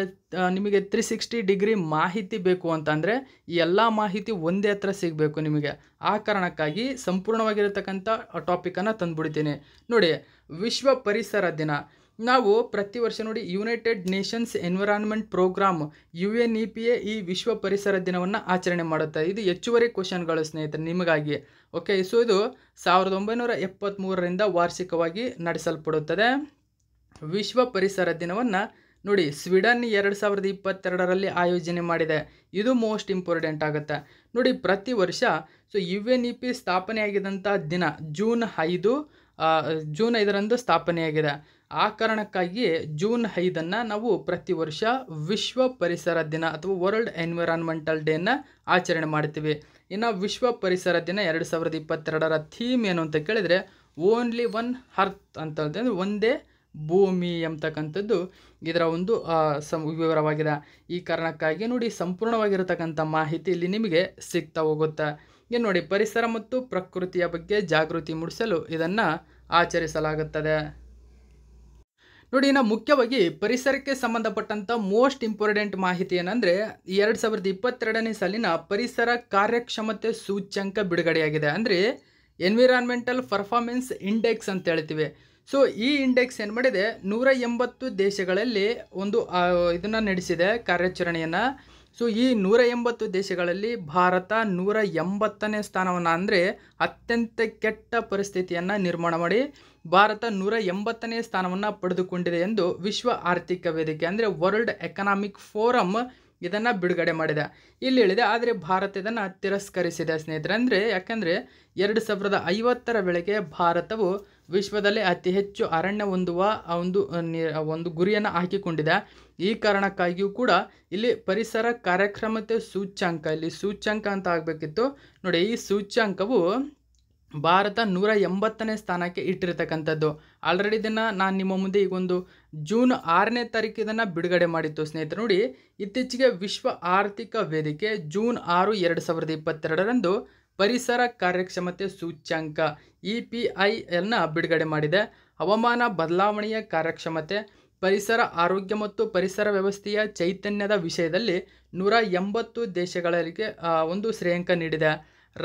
ನಿಮಗೆ ತ್ರೀ ಸಿಕ್ಸ್ಟಿ ಡಿಗ್ರಿ ಮಾಹಿತಿ ಬೇಕು ಅಂತಂದರೆ ಈ ಎಲ್ಲ ಮಾಹಿತಿ ಒಂದೇ ಹತ್ರ ಸಿಗಬೇಕು ನಿಮಗೆ ಆ ಕಾರಣಕ್ಕಾಗಿ ಸಂಪೂರ್ಣವಾಗಿರತಕ್ಕಂಥ ಟಾಪಿಕನ್ನು ತಂದುಬಿಡ್ತೀನಿ ನೋಡಿ ವಿಶ್ವ ಪರಿಸರ ದಿನ ನಾವು ಪ್ರತಿ ವರ್ಷ ನೋಡಿ United Nations environment programme U N E P ಎ ಈ ವಿಶ್ವ ಪರಿಸರ ದಿನವನ್ನು ಆಚರಣೆ ಮಾಡುತ್ತೆ ಇದು ಹೆಚ್ಚುವರಿ ಕ್ವಶನ್ಗಳು ಸ್ನೇಹಿತರೆ ನಿಮಗಾಗಿ ಓಕೆ ಸೊ ಇದು ಸಾವಿರದ ಒಂಬೈನೂರ ಎಪ್ಪತ್ತ್ಮೂರರಿಂದ ವಾರ್ಷಿಕವಾಗಿ ನಡೆಸಲ್ಪಡುತ್ತದೆ ವಿಶ್ವ ಪರಿಸರ ದಿನವನ್ನು ನೋಡಿ ಸ್ವೀಡನ್ ಎರಡು ಸಾವಿರದ ಇಪ್ಪತ್ತೆರಡರಲ್ಲಿ ಆಯೋಜನೆ ಮಾಡಿದೆ ಇದು ಮೋಸ್ಟ್ ಇಂಪಾರ್ಟೆಂಟ್ ಆಗುತ್ತೆ ನೋಡಿ ಪ್ರತಿ ವರ್ಷ so U N E e P ಸ್ಥಾಪನೆಯಾಗಿದ್ದಂಥ ದಿನ ಜೂನ್ ಐದು ಜೂನ್ ಐದರಂದು ಸ್ಥಾಪನೆಯಾಗಿದೆ ಆ ಕಾರಣಕ್ಕಾಗಿಯೇ ಜೂನ್ ಐದನ್ನು ನಾವು ಪ್ರತಿ ವರ್ಷ ವಿಶ್ವ ಪರಿಸರ ದಿನ ಅಥವಾ ವರ್ಲ್ಡ್ ಎನ್ವಿರಾನ್ಮೆಂಟಲ್ ಡೇನ ಆಚರಣೆ ಮಾಡ್ತೀವಿ ಇನ್ನು ವಿಶ್ವ ಪರಿಸರ ದಿನ ಎರಡು ಸಾವಿರದ ಇಪ್ಪತ್ತೆರಡರ ಥೀಮ್ ಏನು ಅಂತ ಕೇಳಿದರೆ ಓನ್ಲಿ ಒನ್ ಹರ್ತ್ ಹೇಳಿದ್ರೆ ಒಂದೇ ಭೂಮಿ ಎಂಬತಕ್ಕಂಥದ್ದು ಇದರ ಒಂದು ಸಂ ವಿವರವಾಗಿದೆ ಈ ಕಾರಣಕ್ಕಾಗಿ ನೋಡಿ ಸಂಪೂರ್ಣವಾಗಿರತಕ್ಕಂಥ ಮಾಹಿತಿ ಇಲ್ಲಿ ನಿಮಗೆ ಸಿಗ್ತಾ ಹೋಗುತ್ತೆ ಏನು ನೋಡಿ ಪರಿಸರ ಮತ್ತು ಪ್ರಕೃತಿಯ ಬಗ್ಗೆ ಜಾಗೃತಿ ಮೂಡಿಸಲು ಇದನ್ನು ಆಚರಿಸಲಾಗುತ್ತದೆ ನೋಡಿ ಇನ್ನು ಮುಖ್ಯವಾಗಿ ಪರಿಸರಕ್ಕೆ ಸಂಬಂಧಪಟ್ಟಂಥ ಮೋಸ್ಟ್ ಇಂಪಾರ್ಟೆಂಟ್ ಮಾಹಿತಿ ಏನಂದರೆ ಎರಡು ಸಾವಿರದ ಇಪ್ಪತ್ತೆರಡನೇ ಸಾಲಿನ ಪರಿಸರ ಕಾರ್ಯಕ್ಷಮತೆ ಸೂಚ್ಯಂಕ ಬಿಡುಗಡೆಯಾಗಿದೆ ಅಂದರೆ ಎನ್ವಿರಾನ್ಮೆಂಟಲ್ ಪರ್ಫಾರ್ಮೆನ್ಸ್ ಇಂಡೆಕ್ಸ್ ಅಂತ ಹೇಳ್ತೀವಿ ಸೊ ಈ ಇಂಡೆಕ್ಸ್ ಏನು ಮಾಡಿದೆ ನೂರ ಎಂಬತ್ತು ದೇಶಗಳಲ್ಲಿ ಒಂದು ಇದನ್ನು ನಡೆಸಿದೆ ಕಾರ್ಯಾಚರಣೆಯನ್ನು ಸೊ ಈ ನೂರ ಎಂಬತ್ತು ದೇಶಗಳಲ್ಲಿ ಭಾರತ ನೂರ ಎಂಬತ್ತನೇ ಸ್ಥಾನವನ್ನು ಅಂದರೆ ಅತ್ಯಂತ ಕೆಟ್ಟ ಪರಿಸ್ಥಿತಿಯನ್ನು ನಿರ್ಮಾಣ ಮಾಡಿ ಭಾರತ ನೂರ ಎಂಬತ್ತನೇ ಸ್ಥಾನವನ್ನು ಪಡೆದುಕೊಂಡಿದೆ ಎಂದು ವಿಶ್ವ ಆರ್ಥಿಕ ವೇದಿಕೆ ಅಂದರೆ ವರ್ಲ್ಡ್ ಎಕನಾಮಿಕ್ ಫೋರಮ್ ಇದನ್ನು ಬಿಡುಗಡೆ ಮಾಡಿದೆ ಇಲ್ಲಿ ಹೇಳಿದೆ ಆದರೆ ಭಾರತ ಇದನ್ನು ತಿರಸ್ಕರಿಸಿದೆ ಸ್ನೇಹಿತರೆ ಅಂದರೆ ಯಾಕಂದರೆ ಎರಡು ಸಾವಿರದ ಐವತ್ತರ ವೇಳೆಗೆ ಭಾರತವು ವಿಶ್ವದಲ್ಲೇ ಅತಿ ಹೆಚ್ಚು ಅರಣ್ಯ ಹೊಂದುವ ಒಂದು ಒಂದು ಗುರಿಯನ್ನು ಹಾಕಿಕೊಂಡಿದೆ ಈ ಕಾರಣಕ್ಕಾಗಿಯೂ ಕೂಡ ಇಲ್ಲಿ ಪರಿಸರ ಕಾರ್ಯಕ್ರಮತೆ ಸೂಚ್ಯಂಕ ಇಲ್ಲಿ ಸೂಚ್ಯಂಕ ಅಂತ ಆಗಬೇಕಿತ್ತು ನೋಡಿ ಈ ಸೂಚ್ಯಂಕವು ಭಾರತ ನೂರ ಎಂಬತ್ತನೇ ಸ್ಥಾನಕ್ಕೆ ಇಟ್ಟಿರ್ತಕ್ಕಂಥದ್ದು ಆಲ್ರೆಡಿ ಇದನ್ನು ನಾನು ನಿಮ್ಮ ಮುಂದೆ ಈಗ ಒಂದು ಜೂನ್ ಆರನೇ ತಾರೀಕು ಇದನ್ನು ಬಿಡುಗಡೆ ಮಾಡಿತ್ತು ಸ್ನೇಹಿತರು ನೋಡಿ ಇತ್ತೀಚೆಗೆ ವಿಶ್ವ ಆರ್ಥಿಕ ವೇದಿಕೆ ಜೂನ್ ಆರು ಎರಡು ಸಾವಿರದ ಇಪ್ಪತ್ತೆರಡರಂದು ಪರಿಸರ ಕಾರ್ಯಕ್ಷಮತೆ ಸೂಚ್ಯಾಂಕ ಇ ಪಿ ಐ ಬಿಡುಗಡೆ ಮಾಡಿದೆ ಹವಾಮಾನ ಬದಲಾವಣೆಯ ಕಾರ್ಯಕ್ಷಮತೆ ಪರಿಸರ ಆರೋಗ್ಯ ಮತ್ತು ಪರಿಸರ ವ್ಯವಸ್ಥೆಯ ಚೈತನ್ಯದ ವಿಷಯದಲ್ಲಿ ನೂರ ಎಂಬತ್ತು ದೇಶಗಳಿಗೆ ಒಂದು ಶ್ರೇಯಾಂಕ ನೀಡಿದೆ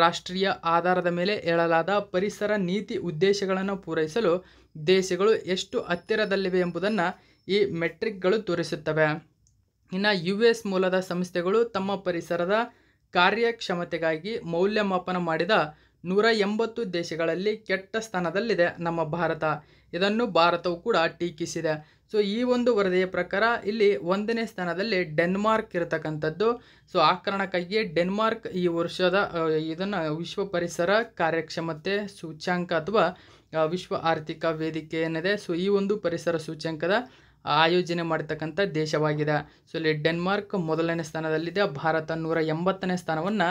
ರಾಷ್ಟ್ರೀಯ ಆಧಾರದ ಮೇಲೆ ಹೇಳಲಾದ ಪರಿಸರ ನೀತಿ ಉದ್ದೇಶಗಳನ್ನು ಪೂರೈಸಲು ದೇಶಗಳು ಎಷ್ಟು ಹತ್ತಿರದಲ್ಲಿವೆ ಎಂಬುದನ್ನು ಈ ಮೆಟ್ರಿಕ್ಗಳು ತೋರಿಸುತ್ತವೆ ಇನ್ನು ಯು ಎಸ್ ಮೂಲದ ಸಂಸ್ಥೆಗಳು ತಮ್ಮ ಪರಿಸರದ ಕಾರ್ಯಕ್ಷಮತೆಗಾಗಿ ಮೌಲ್ಯಮಾಪನ ಮಾಡಿದ ನೂರ ಎಂಬತ್ತು ದೇಶಗಳಲ್ಲಿ ಕೆಟ್ಟ ಸ್ಥಾನದಲ್ಲಿದೆ ನಮ್ಮ ಭಾರತ ಇದನ್ನು ಭಾರತವು ಕೂಡ ಟೀಕಿಸಿದೆ ಸೊ ಈ ಒಂದು ವರದಿಯ ಪ್ರಕಾರ ಇಲ್ಲಿ ಒಂದನೇ ಸ್ಥಾನದಲ್ಲಿ ಡೆನ್ಮಾರ್ಕ್ ಇರತಕ್ಕಂಥದ್ದು ಸೊ ಆ ಕಾರಣಕ್ಕಾಗಿಯೇ ಡೆನ್ಮಾರ್ಕ್ ಈ ವರ್ಷದ ಇದನ್ನು ವಿಶ್ವ ಪರಿಸರ ಕಾರ್ಯಕ್ಷಮತೆ ಸೂಚ್ಯಾಂಕ ಅಥವಾ ವಿಶ್ವ ಆರ್ಥಿಕ ವೇದಿಕೆ ಏನಿದೆ ಸೊ ಈ ಒಂದು ಪರಿಸರ ಸೂಚ್ಯಾಂಕದ ಆಯೋಜನೆ ಮಾಡತಕ್ಕಂಥ ದೇಶವಾಗಿದೆ ಸೊ ಇಲ್ಲಿ ಡೆನ್ಮಾರ್ಕ್ ಮೊದಲನೇ ಸ್ಥಾನದಲ್ಲಿದೆ ಭಾರತ ನೂರ ಎಂಬತ್ತನೇ ಸ್ಥಾನವನ್ನು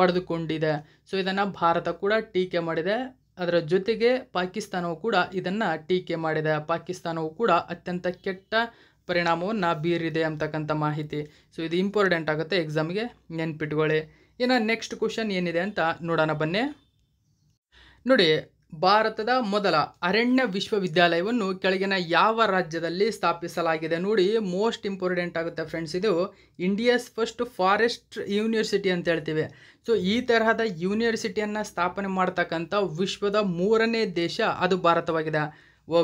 ಪಡೆದುಕೊಂಡಿದೆ ಸೊ ಇದನ್ನು ಭಾರತ ಕೂಡ ಟೀಕೆ ಮಾಡಿದೆ ಅದರ ಜೊತೆಗೆ ಪಾಕಿಸ್ತಾನವು ಕೂಡ ಇದನ್ನು ಟೀಕೆ ಮಾಡಿದೆ ಪಾಕಿಸ್ತಾನವು ಕೂಡ ಅತ್ಯಂತ ಕೆಟ್ಟ ಪರಿಣಾಮವನ್ನು ಬೀರಿದೆ ಅಂತಕ್ಕಂಥ ಮಾಹಿತಿ ಸೊ ಇದು ಇಂಪಾರ್ಟೆಂಟ್ ಆಗುತ್ತೆ ಎಕ್ಸಾಮ್ಗೆ ನೆನ್ಪಿಟ್ಕೊಳ್ಳಿ ಇನ್ನು ನೆಕ್ಸ್ಟ್ ಕ್ವಶನ್ ಏನಿದೆ ಅಂತ ನೋಡೋಣ ಬನ್ನಿ ನೋಡಿ ಭಾರತದ ಮೊದಲ ಅರಣ್ಯ ವಿಶ್ವವಿದ್ಯಾಲಯವನ್ನು ಕೆಳಗಿನ ಯಾವ ರಾಜ್ಯದಲ್ಲಿ ಸ್ಥಾಪಿಸಲಾಗಿದೆ ನೋಡಿ ಮೋಸ್ಟ್ ಇಂಪಾರ್ಟೆಂಟ್ ಆಗುತ್ತೆ ಫ್ರೆಂಡ್ಸ್ ಇದು ಇಂಡಿಯಾಸ್ ಫಸ್ಟ್ ಫಾರೆಸ್ಟ್ ಯೂನಿವರ್ಸಿಟಿ ಅಂತ ಹೇಳ್ತೀವಿ ಸೊ ಈ ತರಹದ ಯೂನಿವರ್ಸಿಟಿಯನ್ನು ಸ್ಥಾಪನೆ ಮಾಡ್ತಕ್ಕಂಥ ವಿಶ್ವದ ಮೂರನೇ ದೇಶ ಅದು ಭಾರತವಾಗಿದೆ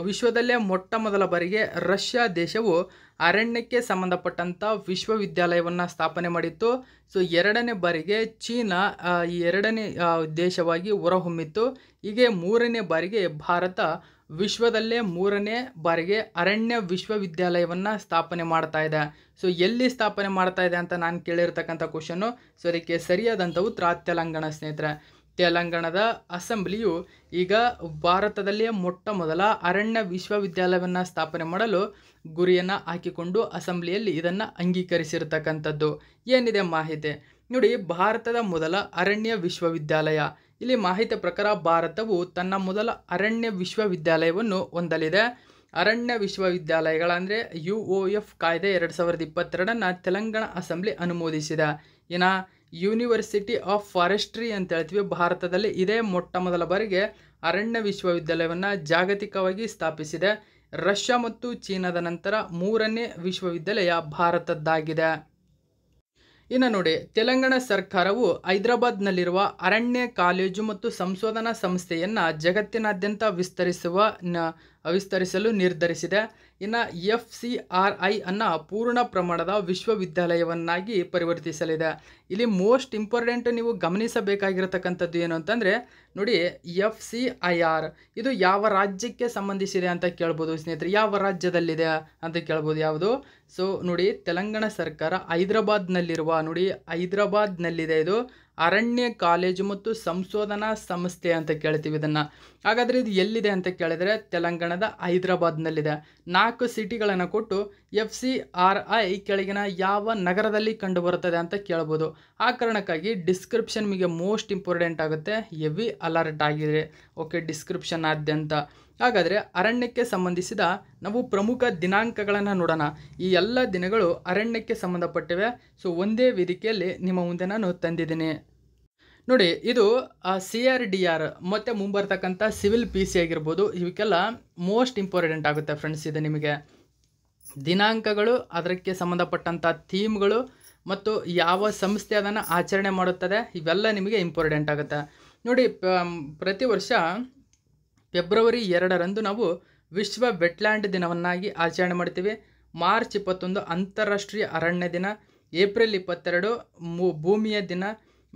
ವಿಶ್ವದಲ್ಲೇ ಮೊಟ್ಟ ಮೊದಲ ಬಾರಿಗೆ ರಷ್ಯಾ ದೇಶವು ಅರಣ್ಯಕ್ಕೆ ಸಂಬಂಧಪಟ್ಟಂಥ ವಿಶ್ವವಿದ್ಯಾಲಯವನ್ನು ಸ್ಥಾಪನೆ ಮಾಡಿತ್ತು ಸೊ ಎರಡನೇ ಬಾರಿಗೆ ಚೀನಾ ಈ ಎರಡನೇ ದೇಶವಾಗಿ ಹೊರಹೊಮ್ಮಿತ್ತು ಹೀಗೆ ಮೂರನೇ ಬಾರಿಗೆ ಭಾರತ ವಿಶ್ವದಲ್ಲೇ ಮೂರನೇ ಬಾರಿಗೆ ಅರಣ್ಯ ವಿಶ್ವವಿದ್ಯಾಲಯವನ್ನು ಸ್ಥಾಪನೆ ಮಾಡ್ತಾ ಇದೆ ಸೊ ಎಲ್ಲಿ ಸ್ಥಾಪನೆ ಮಾಡ್ತಾ ಇದೆ ಅಂತ ನಾನು ಕೇಳಿರ್ತಕ್ಕಂಥ ಕ್ವಶನ್ನು ಸೊ ಅದಕ್ಕೆ ಸರಿಯಾದಂಥವು ತ್ರಾತ್ಯಲಂಗಣ ಸ್ನೇಹಿತರೆ ತೆಲಂಗಾಣದ ಅಸೆಂಬ್ಲಿಯು ಈಗ ಭಾರತದಲ್ಲಿಯೇ ಮೊಟ್ಟ ಮೊದಲ ಅರಣ್ಯ ವಿಶ್ವವಿದ್ಯಾಲಯವನ್ನು ಸ್ಥಾಪನೆ ಮಾಡಲು ಗುರಿಯನ್ನು ಹಾಕಿಕೊಂಡು ಅಸೆಂಬ್ಲಿಯಲ್ಲಿ ಇದನ್ನು ಅಂಗೀಕರಿಸಿರ್ತಕ್ಕಂಥದ್ದು ಏನಿದೆ ಮಾಹಿತಿ ನೋಡಿ ಭಾರತದ ಮೊದಲ ಅರಣ್ಯ ವಿಶ್ವವಿದ್ಯಾಲಯ ಇಲ್ಲಿ ಮಾಹಿತಿ ಪ್ರಕಾರ ಭಾರತವು ತನ್ನ ಮೊದಲ ಅರಣ್ಯ ವಿಶ್ವವಿದ್ಯಾಲಯವನ್ನು ಹೊಂದಲಿದೆ ಅರಣ್ಯ ವಿಶ್ವವಿದ್ಯಾಲಯಗಳಂದರೆ ಯು ಒ ಎಫ್ ಕಾಯ್ದೆ ಎರಡು ಸಾವಿರದ ಇಪ್ಪತ್ತೆರಡನ್ನು ತೆಲಂಗಾಣ ಅಸೆಂಬ್ಲಿ ಅನುಮೋದಿಸಿದೆ ಇನ್ನು ಯೂನಿವರ್ಸಿಟಿ ಆಫ್ ಫಾರೆಸ್ಟ್ರಿ ಅಂತ ಹೇಳ್ತೀವಿ ಭಾರತದಲ್ಲಿ ಇದೇ ಮೊಟ್ಟ ಮೊದಲ ಬಾರಿಗೆ ಅರಣ್ಯ ವಿಶ್ವವಿದ್ಯಾಲಯವನ್ನು ಜಾಗತಿಕವಾಗಿ ಸ್ಥಾಪಿಸಿದೆ ರಷ್ಯಾ ಮತ್ತು ಚೀನಾದ ನಂತರ ಮೂರನೇ ವಿಶ್ವವಿದ್ಯಾಲಯ ಭಾರತದ್ದಾಗಿದೆ ಇನ್ನು ನೋಡಿ ತೆಲಂಗಾಣ ಸರ್ಕಾರವು ಹೈದರಾಬಾದ್ನಲ್ಲಿರುವ ಅರಣ್ಯ ಕಾಲೇಜು ಮತ್ತು ಸಂಶೋಧನಾ ಸಂಸ್ಥೆಯನ್ನು ಜಗತ್ತಿನಾದ್ಯಂತ ವಿಸ್ತರಿಸುವ ಅವಿಸ್ತರಿಸಲು ನಿರ್ಧರಿಸಿದೆ ಇನ್ನು ಎಫ್ ಸಿ ಆರ್ ಐ ಅನ್ನು ಪೂರ್ಣ ಪ್ರಮಾಣದ ವಿಶ್ವವಿದ್ಯಾಲಯವನ್ನಾಗಿ ಪರಿವರ್ತಿಸಲಿದೆ ಇಲ್ಲಿ ಮೋಸ್ಟ್ ಇಂಪಾರ್ಟೆಂಟ್ ನೀವು ಗಮನಿಸಬೇಕಾಗಿರತಕ್ಕಂಥದ್ದು ಏನು ಅಂತಂದರೆ ನೋಡಿ ಎಫ್ ಸಿ ಐ ಆರ್ ಇದು ಯಾವ ರಾಜ್ಯಕ್ಕೆ ಸಂಬಂಧಿಸಿದೆ ಅಂತ ಕೇಳ್ಬೋದು ಸ್ನೇಹಿತರೆ ಯಾವ ರಾಜ್ಯದಲ್ಲಿದೆ ಅಂತ ಕೇಳ್ಬೋದು ಯಾವುದು ಸೊ ನೋಡಿ ತೆಲಂಗಾಣ ಸರ್ಕಾರ ಹೈದ್ರಾಬಾದ್ನಲ್ಲಿರುವ ನೋಡಿ ಹೈದ್ರಾಬಾದ್ನಲ್ಲಿದೆ ಇದು ಅರಣ್ಯ ಕಾಲೇಜು ಮತ್ತು ಸಂಶೋಧನಾ ಸಂಸ್ಥೆ ಅಂತ ಕೇಳ್ತೀವಿ ಇದನ್ನು ಹಾಗಾದರೆ ಇದು ಎಲ್ಲಿದೆ ಅಂತ ಕೇಳಿದರೆ ತೆಲಂಗಾಣದ ಹೈದರಾಬಾದ್ನಲ್ಲಿದೆ ನಾಲ್ಕು ಸಿಟಿಗಳನ್ನು ಕೊಟ್ಟು ಎಫ್ ಸಿ ಆರ್ ಐ ಕೆಳಗಿನ ಯಾವ ನಗರದಲ್ಲಿ ಕಂಡುಬರುತ್ತದೆ ಅಂತ ಕೇಳ್ಬೋದು ಆ ಕಾರಣಕ್ಕಾಗಿ ಡಿಸ್ಕ್ರಿಪ್ಷನ್ ನಿಮಗೆ ಮೋಸ್ಟ್ ಇಂಪಾರ್ಟೆಂಟ್ ಆಗುತ್ತೆ ಎವಿ ಅಲರ್ಟ್ ಆಗಿದೆ ಓಕೆ ಡಿಸ್ಕ್ರಿಪ್ಷನ್ ಆದ್ಯಂತ ಹಾಗಾದರೆ ಅರಣ್ಯಕ್ಕೆ ಸಂಬಂಧಿಸಿದ ನಾವು ಪ್ರಮುಖ ದಿನಾಂಕಗಳನ್ನು ನೋಡೋಣ ಈ ಎಲ್ಲ ದಿನಗಳು ಅರಣ್ಯಕ್ಕೆ ಸಂಬಂಧಪಟ್ಟಿವೆ ಸೊ ಒಂದೇ ವೇದಿಕೆಯಲ್ಲಿ ನಿಮ್ಮ ಮುಂದೆ ನಾನು ತಂದಿದ್ದೀನಿ ನೋಡಿ ಇದು ಸಿ ಆರ್ ಡಿ ಆರ್ ಮತ್ತು ಮುಂಬರ್ತಕ್ಕಂಥ ಸಿವಿಲ್ ಪಿ ಸಿ ಆಗಿರ್ಬೋದು ಇವಕ್ಕೆಲ್ಲ ಮೋಸ್ಟ್ ಇಂಪಾರ್ಟೆಂಟ್ ಆಗುತ್ತೆ ಫ್ರೆಂಡ್ಸ್ ಇದು ನಿಮಗೆ ದಿನಾಂಕಗಳು ಅದಕ್ಕೆ ಸಂಬಂಧಪಟ್ಟಂಥ ಥೀಮ್ಗಳು ಮತ್ತು ಯಾವ ಸಂಸ್ಥೆ ಅದನ್ನು ಆಚರಣೆ ಮಾಡುತ್ತದೆ ಇವೆಲ್ಲ ನಿಮಗೆ ಇಂಪಾರ್ಟೆಂಟ್ ಆಗುತ್ತೆ ನೋಡಿ ಪ್ರತಿ ವರ್ಷ ಫೆಬ್ರವರಿ ಎರಡರಂದು ನಾವು ವಿಶ್ವ ವೆಟ್ಲ್ಯಾಂಡ್ ದಿನವನ್ನಾಗಿ ಆಚರಣೆ ಮಾಡ್ತೀವಿ ಮಾರ್ಚ್ ಇಪ್ಪತ್ತೊಂದು ಅಂತಾರಾಷ್ಟ್ರೀಯ ಅರಣ್ಯ ದಿನ ಏಪ್ರಿಲ್ ಇಪ್ಪತ್ತೆರಡು ಭೂಮಿಯ ದಿನ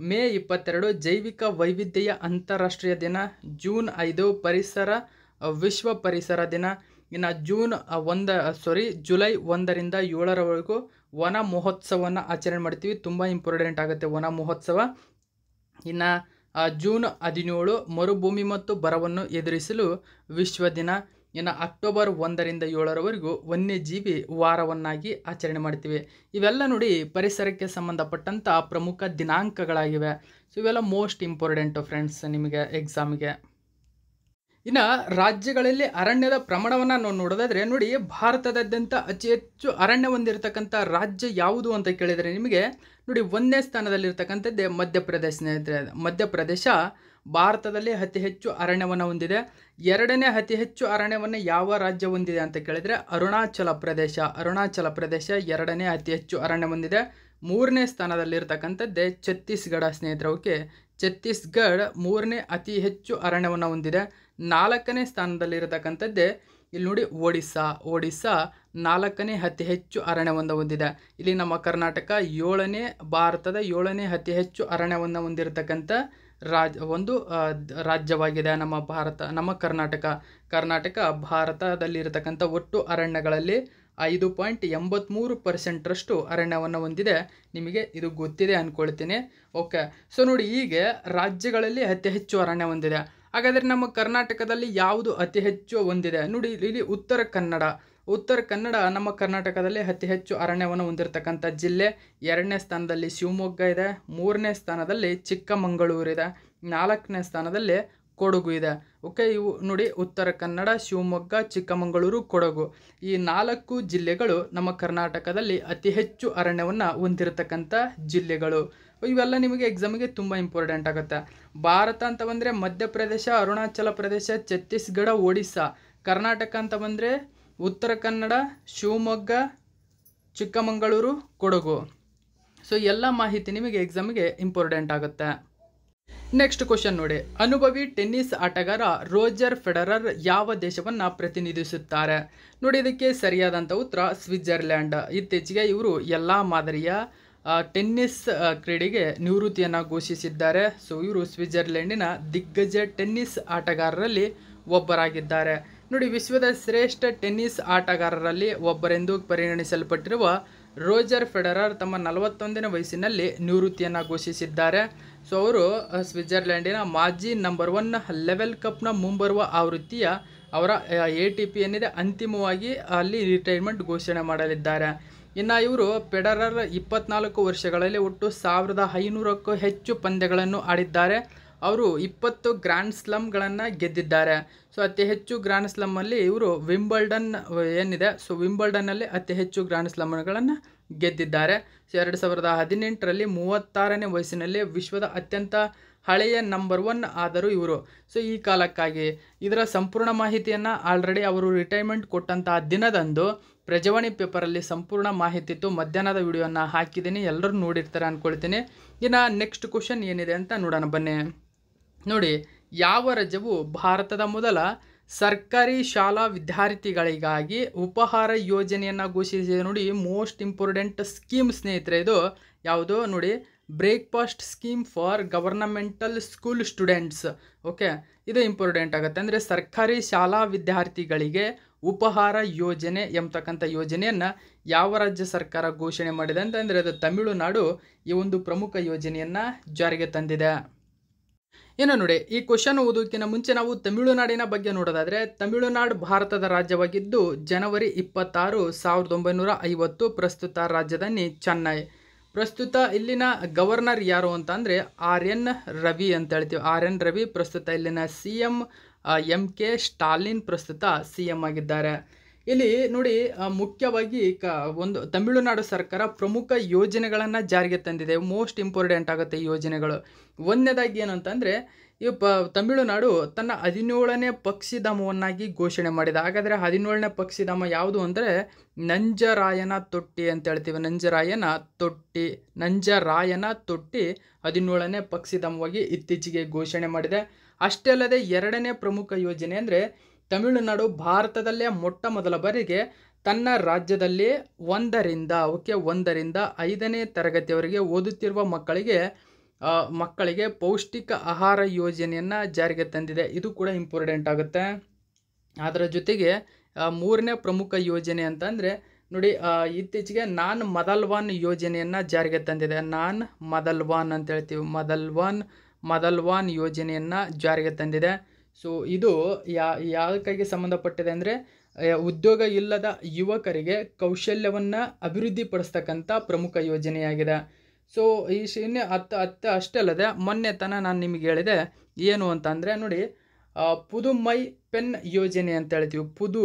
ಮೇ ಇಪ್ಪತ್ತೆರಡು ಜೈವಿಕ ವೈವಿಧ್ಯೆಯ ಅಂತಾರಾಷ್ಟ್ರೀಯ ದಿನ ಜೂನ್ ಐದು ಪರಿಸರ ವಿಶ್ವ ಪರಿಸರ ದಿನ ಇನ್ನು ಜೂನ್ ಒಂದ ಸಾರಿ ಜುಲೈ ಒಂದರಿಂದ ಏಳರವರೆಗೂ ವನ ಮಹೋತ್ಸವವನ್ನು ಆಚರಣೆ ಮಾಡ್ತೀವಿ ತುಂಬ ಇಂಪಾರ್ಟೆಂಟ್ ಆಗುತ್ತೆ ವನ ಮಹೋತ್ಸವ ಇನ್ನು ಜೂನ್ ಹದಿನೇಳು ಮರುಭೂಮಿ ಮತ್ತು ಬರವನ್ನು ಎದುರಿಸಲು ವಿಶ್ವ ದಿನ ಇನ್ನು ಅಕ್ಟೋಬರ್ ಒಂದರಿಂದ ಏಳರವರೆಗೂ ವನ್ಯಜೀವಿ ವಾರವನ್ನಾಗಿ ಆಚರಣೆ ಮಾಡ್ತೀವಿ ಇವೆಲ್ಲ ನೋಡಿ ಪರಿಸರಕ್ಕೆ ಸಂಬಂಧಪಟ್ಟಂಥ ಪ್ರಮುಖ ದಿನಾಂಕಗಳಾಗಿವೆ ಸೊ ಇವೆಲ್ಲ ಮೋಸ್ಟ್ ಇಂಪಾರ್ಟೆಂಟು ಫ್ರೆಂಡ್ಸ್ ನಿಮಗೆ ಎಕ್ಸಾಮಿಗೆ ಇನ್ನು ರಾಜ್ಯಗಳಲ್ಲಿ ಅರಣ್ಯದ ಪ್ರಮಾಣವನ್ನು ನಾವು ನೋಡೋದಾದರೆ ನೋಡಿ ಭಾರತದಾದ್ಯಂತ ಅತಿ ಹೆಚ್ಚು ಅರಣ್ಯ ಹೊಂದಿರತಕ್ಕಂಥ ರಾಜ್ಯ ಯಾವುದು ಅಂತ ಕೇಳಿದರೆ ನಿಮಗೆ ನೋಡಿ ಒಂದನೇ ಸ್ಥಾನದಲ್ಲಿರ್ತಕ್ಕಂಥದ್ದೇ ಮಧ್ಯಪ್ರದೇಶ ಸ್ನೇಹಿತರೆ ಮಧ್ಯಪ್ರದೇಶ ಭಾರತದಲ್ಲಿ ಅತಿ ಹೆಚ್ಚು ಅರಣ್ಯವನ್ನು ಹೊಂದಿದೆ ಎರಡನೇ ಅತಿ ಹೆಚ್ಚು ಅರಣ್ಯವನ್ನು ಯಾವ ರಾಜ್ಯ ಹೊಂದಿದೆ ಅಂತ ಕೇಳಿದರೆ ಅರುಣಾಚಲ ಪ್ರದೇಶ ಅರುಣಾಚಲ ಪ್ರದೇಶ ಎರಡನೇ ಅತಿ ಹೆಚ್ಚು ಅರಣ್ಯ ಹೊಂದಿದೆ ಮೂರನೇ ಸ್ಥಾನದಲ್ಲಿರ್ತಕ್ಕಂಥದ್ದೇ ಛತ್ತೀಸ್ಗಢ ಸ್ನೇಹಿತರ ಓಕೆ ಛತ್ತೀಸ್ಗಢ ಮೂರನೇ ಅತಿ ಹೆಚ್ಚು ಅರಣ್ಯವನ್ನು ಹೊಂದಿದೆ ನಾಲ್ಕನೇ ಸ್ಥಾನದಲ್ಲಿರತಕ್ಕಂಥದ್ದೇ ಇಲ್ಲಿ ನೋಡಿ ಒಡಿಸ್ಸಾ ಒಡಿಸ್ಸಾ ನಾಲ್ಕನೇ ಅತಿ ಹೆಚ್ಚು ಅರಣ್ಯವನ್ನು ಹೊಂದಿದೆ ಇಲ್ಲಿ ನಮ್ಮ ಕರ್ನಾಟಕ ಏಳನೇ ಭಾರತದ ಏಳನೇ ಅತಿ ಹೆಚ್ಚು ಅರಣ್ಯವನ್ನು ಹೊಂದಿರತಕ್ಕಂಥ ರಾಜ್ ಒಂದು ರಾಜ್ಯವಾಗಿದೆ ನಮ್ಮ ಭಾರತ ನಮ್ಮ ಕರ್ನಾಟಕ ಕರ್ನಾಟಕ ಭಾರತದಲ್ಲಿರತಕ್ಕಂಥ ಒಟ್ಟು ಅರಣ್ಯಗಳಲ್ಲಿ ಐದು ಪಾಯಿಂಟ್ ಎಂಬತ್ತ್ಮೂರು ಪರ್ಸೆಂಟ್ರಷ್ಟು ಅರಣ್ಯವನ್ನು ಹೊಂದಿದೆ ನಿಮಗೆ ಇದು ಗೊತ್ತಿದೆ ಅಂದ್ಕೊಳ್ತೀನಿ ಓಕೆ ಸೊ ನೋಡಿ ಹೀಗೆ ರಾಜ್ಯಗಳಲ್ಲಿ ಅತಿ ಹೆಚ್ಚು ಅರಣ್ಯ ಹೊಂದಿದೆ ಹಾಗಾದರೆ ನಮ್ಮ ಕರ್ನಾಟಕದಲ್ಲಿ ಯಾವುದು ಅತಿ ಹೆಚ್ಚು ಹೊಂದಿದೆ ನೋಡಿ ಇಲ್ಲಿ ಉತ್ತರ ಕನ್ನಡ ಉತ್ತರ ಕನ್ನಡ ನಮ್ಮ ಕರ್ನಾಟಕದಲ್ಲಿ ಅತಿ ಹೆಚ್ಚು ಅರಣ್ಯವನ್ನು ಹೊಂದಿರತಕ್ಕಂಥ ಜಿಲ್ಲೆ ಎರಡನೇ ಸ್ಥಾನದಲ್ಲಿ ಶಿವಮೊಗ್ಗ ಇದೆ ಮೂರನೇ ಸ್ಥಾನದಲ್ಲಿ ಚಿಕ್ಕಮಗಳೂರಿದೆ ನಾಲ್ಕನೇ ಸ್ಥಾನದಲ್ಲಿ ಕೊಡಗು ಇದೆ ಓಕೆ ಇವು ನೋಡಿ ಉತ್ತರ ಕನ್ನಡ ಶಿವಮೊಗ್ಗ ಚಿಕ್ಕಮಗಳೂರು ಕೊಡಗು ಈ ನಾಲ್ಕು ಜಿಲ್ಲೆಗಳು ನಮ್ಮ ಕರ್ನಾಟಕದಲ್ಲಿ ಅತಿ ಹೆಚ್ಚು ಅರಣ್ಯವನ್ನು ಹೊಂದಿರತಕ್ಕಂಥ ಜಿಲ್ಲೆಗಳು ಇವೆಲ್ಲ ನಿಮಗೆ ಎಕ್ಸಾಮಿಗೆ ತುಂಬ ಇಂಪಾರ್ಟೆಂಟ್ ಆಗುತ್ತೆ ಭಾರತ ಅಂತ ಬಂದರೆ ಮಧ್ಯಪ್ರದೇಶ ಅರುಣಾಚಲ ಪ್ರದೇಶ ಛತ್ತೀಸ್ಗಢ ಒಡಿಸ್ಸಾ ಕರ್ನಾಟಕ ಅಂತ ಬಂದರೆ ಉತ್ತರ ಕನ್ನಡ ಶಿವಮೊಗ್ಗ ಚಿಕ್ಕಮಗಳೂರು ಕೊಡಗು ಸೊ ಎಲ್ಲ ಮಾಹಿತಿ ನಿಮಗೆ ಎಕ್ಸಾಮಿಗೆ ಇಂಪಾರ್ಟೆಂಟ್ ಆಗುತ್ತೆ ನೆಕ್ಸ್ಟ್ ಕ್ವಶನ್ ನೋಡಿ ಅನುಭವಿ ಟೆನ್ನಿಸ್ ಆಟಗಾರ ರೋಜರ್ ಫೆಡರರ್ ಯಾವ ದೇಶವನ್ನು ಪ್ರತಿನಿಧಿಸುತ್ತಾರೆ ನೋಡಿ ಇದಕ್ಕೆ ಸರಿಯಾದಂಥ ಉತ್ತರ ಸ್ವಿಟ್ಜರ್ಲ್ಯಾಂಡ್ ಇತ್ತೀಚೆಗೆ ಇವರು ಎಲ್ಲ ಮಾದರಿಯ ಟೆನ್ನಿಸ್ ಕ್ರೀಡೆಗೆ ನಿವೃತ್ತಿಯನ್ನು ಘೋಷಿಸಿದ್ದಾರೆ ಸೊ ಇವರು ಸ್ವಿಟ್ಜರ್ಲೆಂಡಿನ ದಿಗ್ಗಜ ಟೆನ್ನಿಸ್ ಆಟಗಾರರಲ್ಲಿ ಒಬ್ಬರಾಗಿದ್ದಾರೆ ನೋಡಿ ವಿಶ್ವದ ಶ್ರೇಷ್ಠ ಟೆನ್ನಿಸ್ ಆಟಗಾರರಲ್ಲಿ ಒಬ್ಬರೆಂದು ಪರಿಗಣಿಸಲ್ಪಟ್ಟಿರುವ ರೋಜರ್ ಫೆಡರರ್ ತಮ್ಮ ನಲವತ್ತೊಂದನೇ ವಯಸ್ಸಿನಲ್ಲಿ ನಿವೃತ್ತಿಯನ್ನು ಘೋಷಿಸಿದ್ದಾರೆ ಸೊ ಅವರು ಸ್ವಿಟ್ಜರ್ಲೆಂಡಿನ ಮಾಜಿ ನಂಬರ್ ಒನ್ ಲೆವೆಲ್ ಕಪ್ನ ಮುಂಬರುವ ಆವೃತ್ತಿಯ ಅವರ ಎ ಟಿ ಪಿ ಏನಿದೆ ಅಂತಿಮವಾಗಿ ಅಲ್ಲಿ ರಿಟೈರ್ಮೆಂಟ್ ಘೋಷಣೆ ಮಾಡಲಿದ್ದಾರೆ ಇನ್ನು ಇವರು ಪೆಡರರ್ ಇಪ್ಪತ್ನಾಲ್ಕು ವರ್ಷಗಳಲ್ಲಿ ಒಟ್ಟು ಸಾವಿರದ ಐನೂರಕ್ಕೂ ಹೆಚ್ಚು ಪಂದ್ಯಗಳನ್ನು ಆಡಿದ್ದಾರೆ ಅವರು ಇಪ್ಪತ್ತು ಗ್ರ್ಯಾಂಡ್ ಸ್ಲಮ್ಗಳನ್ನು ಗೆದ್ದಿದ್ದಾರೆ ಸೊ ಅತಿ ಹೆಚ್ಚು ಗ್ರ್ಯಾಂಡ್ ಸ್ಲಮ್ಮಲ್ಲಿ ಇವರು ವಿಂಬಲ್ಡನ್ ಏನಿದೆ ಸೊ ವಿಂಬಲ್ಡನ್ನಲ್ಲಿ ಅತಿ ಹೆಚ್ಚು ಗ್ರ್ಯಾಂಡ್ ಸ್ಲಮ್ಗಳನ್ನು ಗೆದ್ದಿದ್ದಾರೆ ಎರಡು ಸಾವಿರದ ಹದಿನೆಂಟರಲ್ಲಿ ಮೂವತ್ತಾರನೇ ವಯಸ್ಸಿನಲ್ಲಿ ವಿಶ್ವದ ಅತ್ಯಂತ ಹಳೆಯ ನಂಬರ್ ಒನ್ ಆದರೂ ಇವರು ಸೊ ಈ ಕಾಲಕ್ಕಾಗಿ ಇದರ ಸಂಪೂರ್ಣ ಮಾಹಿತಿಯನ್ನು ಆಲ್ರೆಡಿ ಅವರು ರಿಟೈರ್ಮೆಂಟ್ ಕೊಟ್ಟಂತಹ ದಿನದಂದು ಪ್ರಜಾವಾಣಿ ಪೇಪರಲ್ಲಿ ಸಂಪೂರ್ಣ ಮಾಹಿತಿ ಇತ್ತು ಮಧ್ಯಾಹ್ನದ ವಿಡಿಯೋನ ಹಾಕಿದ್ದೀನಿ ಎಲ್ಲರೂ ನೋಡಿರ್ತಾರೆ ಅಂದ್ಕೊಳ್ತೀನಿ ಇನ್ನು ನೆಕ್ಸ್ಟ್ ಕ್ವಶನ್ ಏನಿದೆ ಅಂತ ನೋಡೋಣ ಬನ್ನಿ ನೋಡಿ ಯಾವ ರಾಜ್ಯವು ಭಾರತದ ಮೊದಲ ಸರ್ಕಾರಿ ಶಾಲಾ ವಿದ್ಯಾರ್ಥಿಗಳಿಗಾಗಿ ಉಪಹಾರ ಯೋಜನೆಯನ್ನು ಘೋಷಿಸಿದೆ ನೋಡಿ ಮೋಸ್ಟ್ ಇಂಪಾರ್ಟೆಂಟ್ ಸ್ಕೀಮ್ ಸ್ನೇಹಿತರೆ ಇದು ಯಾವುದು ನೋಡಿ breakfast scheme for governmental school students okay ಇದು ಇಂಪಾರ್ಟೆಂಟ್ ಆಗುತ್ತೆ ಅಂದರೆ ಸರ್ಕಾರಿ ಶಾಲಾ ವಿದ್ಯಾರ್ಥಿಗಳಿಗೆ ಉಪಹಾರ ಯೋಜನೆ ಎಂಬತಕ್ಕಂಥ ಯೋಜನೆಯನ್ನು ಯಾವ ರಾಜ್ಯ ಸರ್ಕಾರ ಘೋಷಣೆ ಮಾಡಿದೆ ಅಂತಂದರೆ ಅದು ತಮಿಳುನಾಡು ಈ ಒಂದು ಪ್ರಮುಖ ಯೋಜನೆಯನ್ನು ಜಾರಿಗೆ ತಂದಿದೆ ಏನೋ ನೋಡಿ ಈ ಕ್ವಶನ್ ಓದೋಕ್ಕಿಂತ ಮುಂಚೆ ನಾವು ತಮಿಳುನಾಡಿನ ಬಗ್ಗೆ ನೋಡೋದಾದರೆ ತಮಿಳುನಾಡು ಭಾರತದ ರಾಜ್ಯವಾಗಿದ್ದು ಜನವರಿ ಇಪ್ಪತ್ತಾರು ಸಾವಿರದ ಒಂಬೈನೂರ ಐವತ್ತು ಪ್ರಸ್ತುತ ರಾಜಧಾನಿ ಚೆನ್ನೈ ಪ್ರಸ್ತುತ ಇಲ್ಲಿನ ಗವರ್ನರ್ ಯಾರು ಅಂತ ಅಂದರೆ ಆರ್ ಎನ್ ರವಿ ಅಂತ ಹೇಳ್ತೀವಿ ಆರ್ ಎನ್ ರವಿ ಪ್ರಸ್ತುತ ಇಲ್ಲಿನ C M M K Stalin ಪ್ರಸ್ತುತ ಸಿ ಎಂ ಆಗಿದ್ದಾರೆ ಇಲ್ಲಿ ನೋಡಿ ಮುಖ್ಯವಾಗಿ ಕ ಒಂದು ತಮಿಳುನಾಡು ಸರ್ಕಾರ ಪ್ರಮುಖ ಯೋಜನೆಗಳನ್ನು ಜಾರಿಗೆ ತಂದಿದೆ ಮೋಸ್ಟ್ ಇಂಪಾರ್ಟೆಂಟ್ ಆಗುತ್ತೆ ಈ ಯೋಜನೆಗಳು ಒಂದನೇದಾಗಿ ಏನಂತಂದರೆ ಈ ಪ ತಮಿಳುನಾಡು ತನ್ನ ಹದಿನೇಳನೇ ಪಕ್ಷಿಧಾಮವನ್ನಾಗಿ ಘೋಷಣೆ ಮಾಡಿದೆ ಹಾಗಾದರೆ ಹದಿನೇಳನೇ ಪಕ್ಷಿಧಾಮ ಯಾವುದು ಅಂದರೆ ನಂಜರಾಯನ ತೊಟ್ಟಿ ಅಂತ ಹೇಳ್ತೀವಿ ನಂಜರಾಯನ ತೊಟ್ಟಿ ನಂಜರಾಯನ ತೊಟ್ಟಿ ಹದಿನೇಳನೇ ಪಕ್ಷಿಧಾಮವಾಗಿ ಇತ್ತೀಚೆಗೆ ಘೋಷಣೆ ಮಾಡಿದೆ ಅಷ್ಟೇ ಅಲ್ಲದೆ ಎರಡನೇ ಪ್ರಮುಖ ಯೋಜನೆ ಅಂದರೆ ತಮಿಳುನಾಡು ಭಾರತದಲ್ಲೇ ಮೊಟ್ಟ ಮೊದಲ ಬಾರಿಗೆ ತನ್ನ ರಾಜ್ಯದಲ್ಲಿ ಒಂದರಿಂದ ಓಕೆ ಒಂದರಿಂದ ಐದನೇ ತರಗತಿಯವರೆಗೆ ಓದುತ್ತಿರುವ ಮಕ್ಕಳಿಗೆ ಮಕ್ಕಳಿಗೆ ಪೌಷ್ಟಿಕ ಆಹಾರ ಯೋಜನೆಯನ್ನು ಜಾರಿಗೆ ತಂದಿದೆ ಇದು ಕೂಡ ಇಂಪಾರ್ಟೆಂಟ್ ಆಗುತ್ತೆ ಅದರ ಜೊತೆಗೆ ಮೂರನೇ ಪ್ರಮುಖ ಯೋಜನೆ ಅಂತಂದರೆ ನೋಡಿ ಇತ್ತೀಚೆಗೆ ನಾನ್ ಮದಲ್ವಾನ್ ಯೋಜನೆಯನ್ನು ಜಾರಿಗೆ ತಂದಿದೆ ನಾನ್ ಮದಲ್ವಾನ್ ಅಂತ ಹೇಳ್ತೀವಿ ಮದಲ್ವಾನ್ ಮದಲ್ವಾನ್ ಯೋಜನೆಯನ್ನು ಜಾರಿಗೆ ತಂದಿದೆ ಸೊ ಇದು ಯಾ ಯಾವ ಕೈಗೆ ಸಂಬಂಧಪಟ್ಟಿದೆ ಅಂದರೆ ಉದ್ಯೋಗ ಇಲ್ಲದ ಯುವಕರಿಗೆ ಕೌಶಲ್ಯವನ್ನು ಅಭಿವೃದ್ಧಿಪಡಿಸ್ತಕ್ಕಂಥ ಪ್ರಮುಖ ಯೋಜನೆಯಾಗಿದೆ ಸೊ ಈ ಇನ್ನು ಹತ್ತು ಹತ್ತು ಅಷ್ಟೇ ಅಲ್ಲದೆ ಮೊನ್ನೆ ನಾನು ನಿಮಗೆ ಹೇಳಿದೆ ಏನು ಅಂತ ಅಂದರೆ ನೋಡಿ ಮೈ ಪೆನ್ ಯೋಜನೆ ಅಂತ ಹೇಳ್ತೀವಿ ಪುದು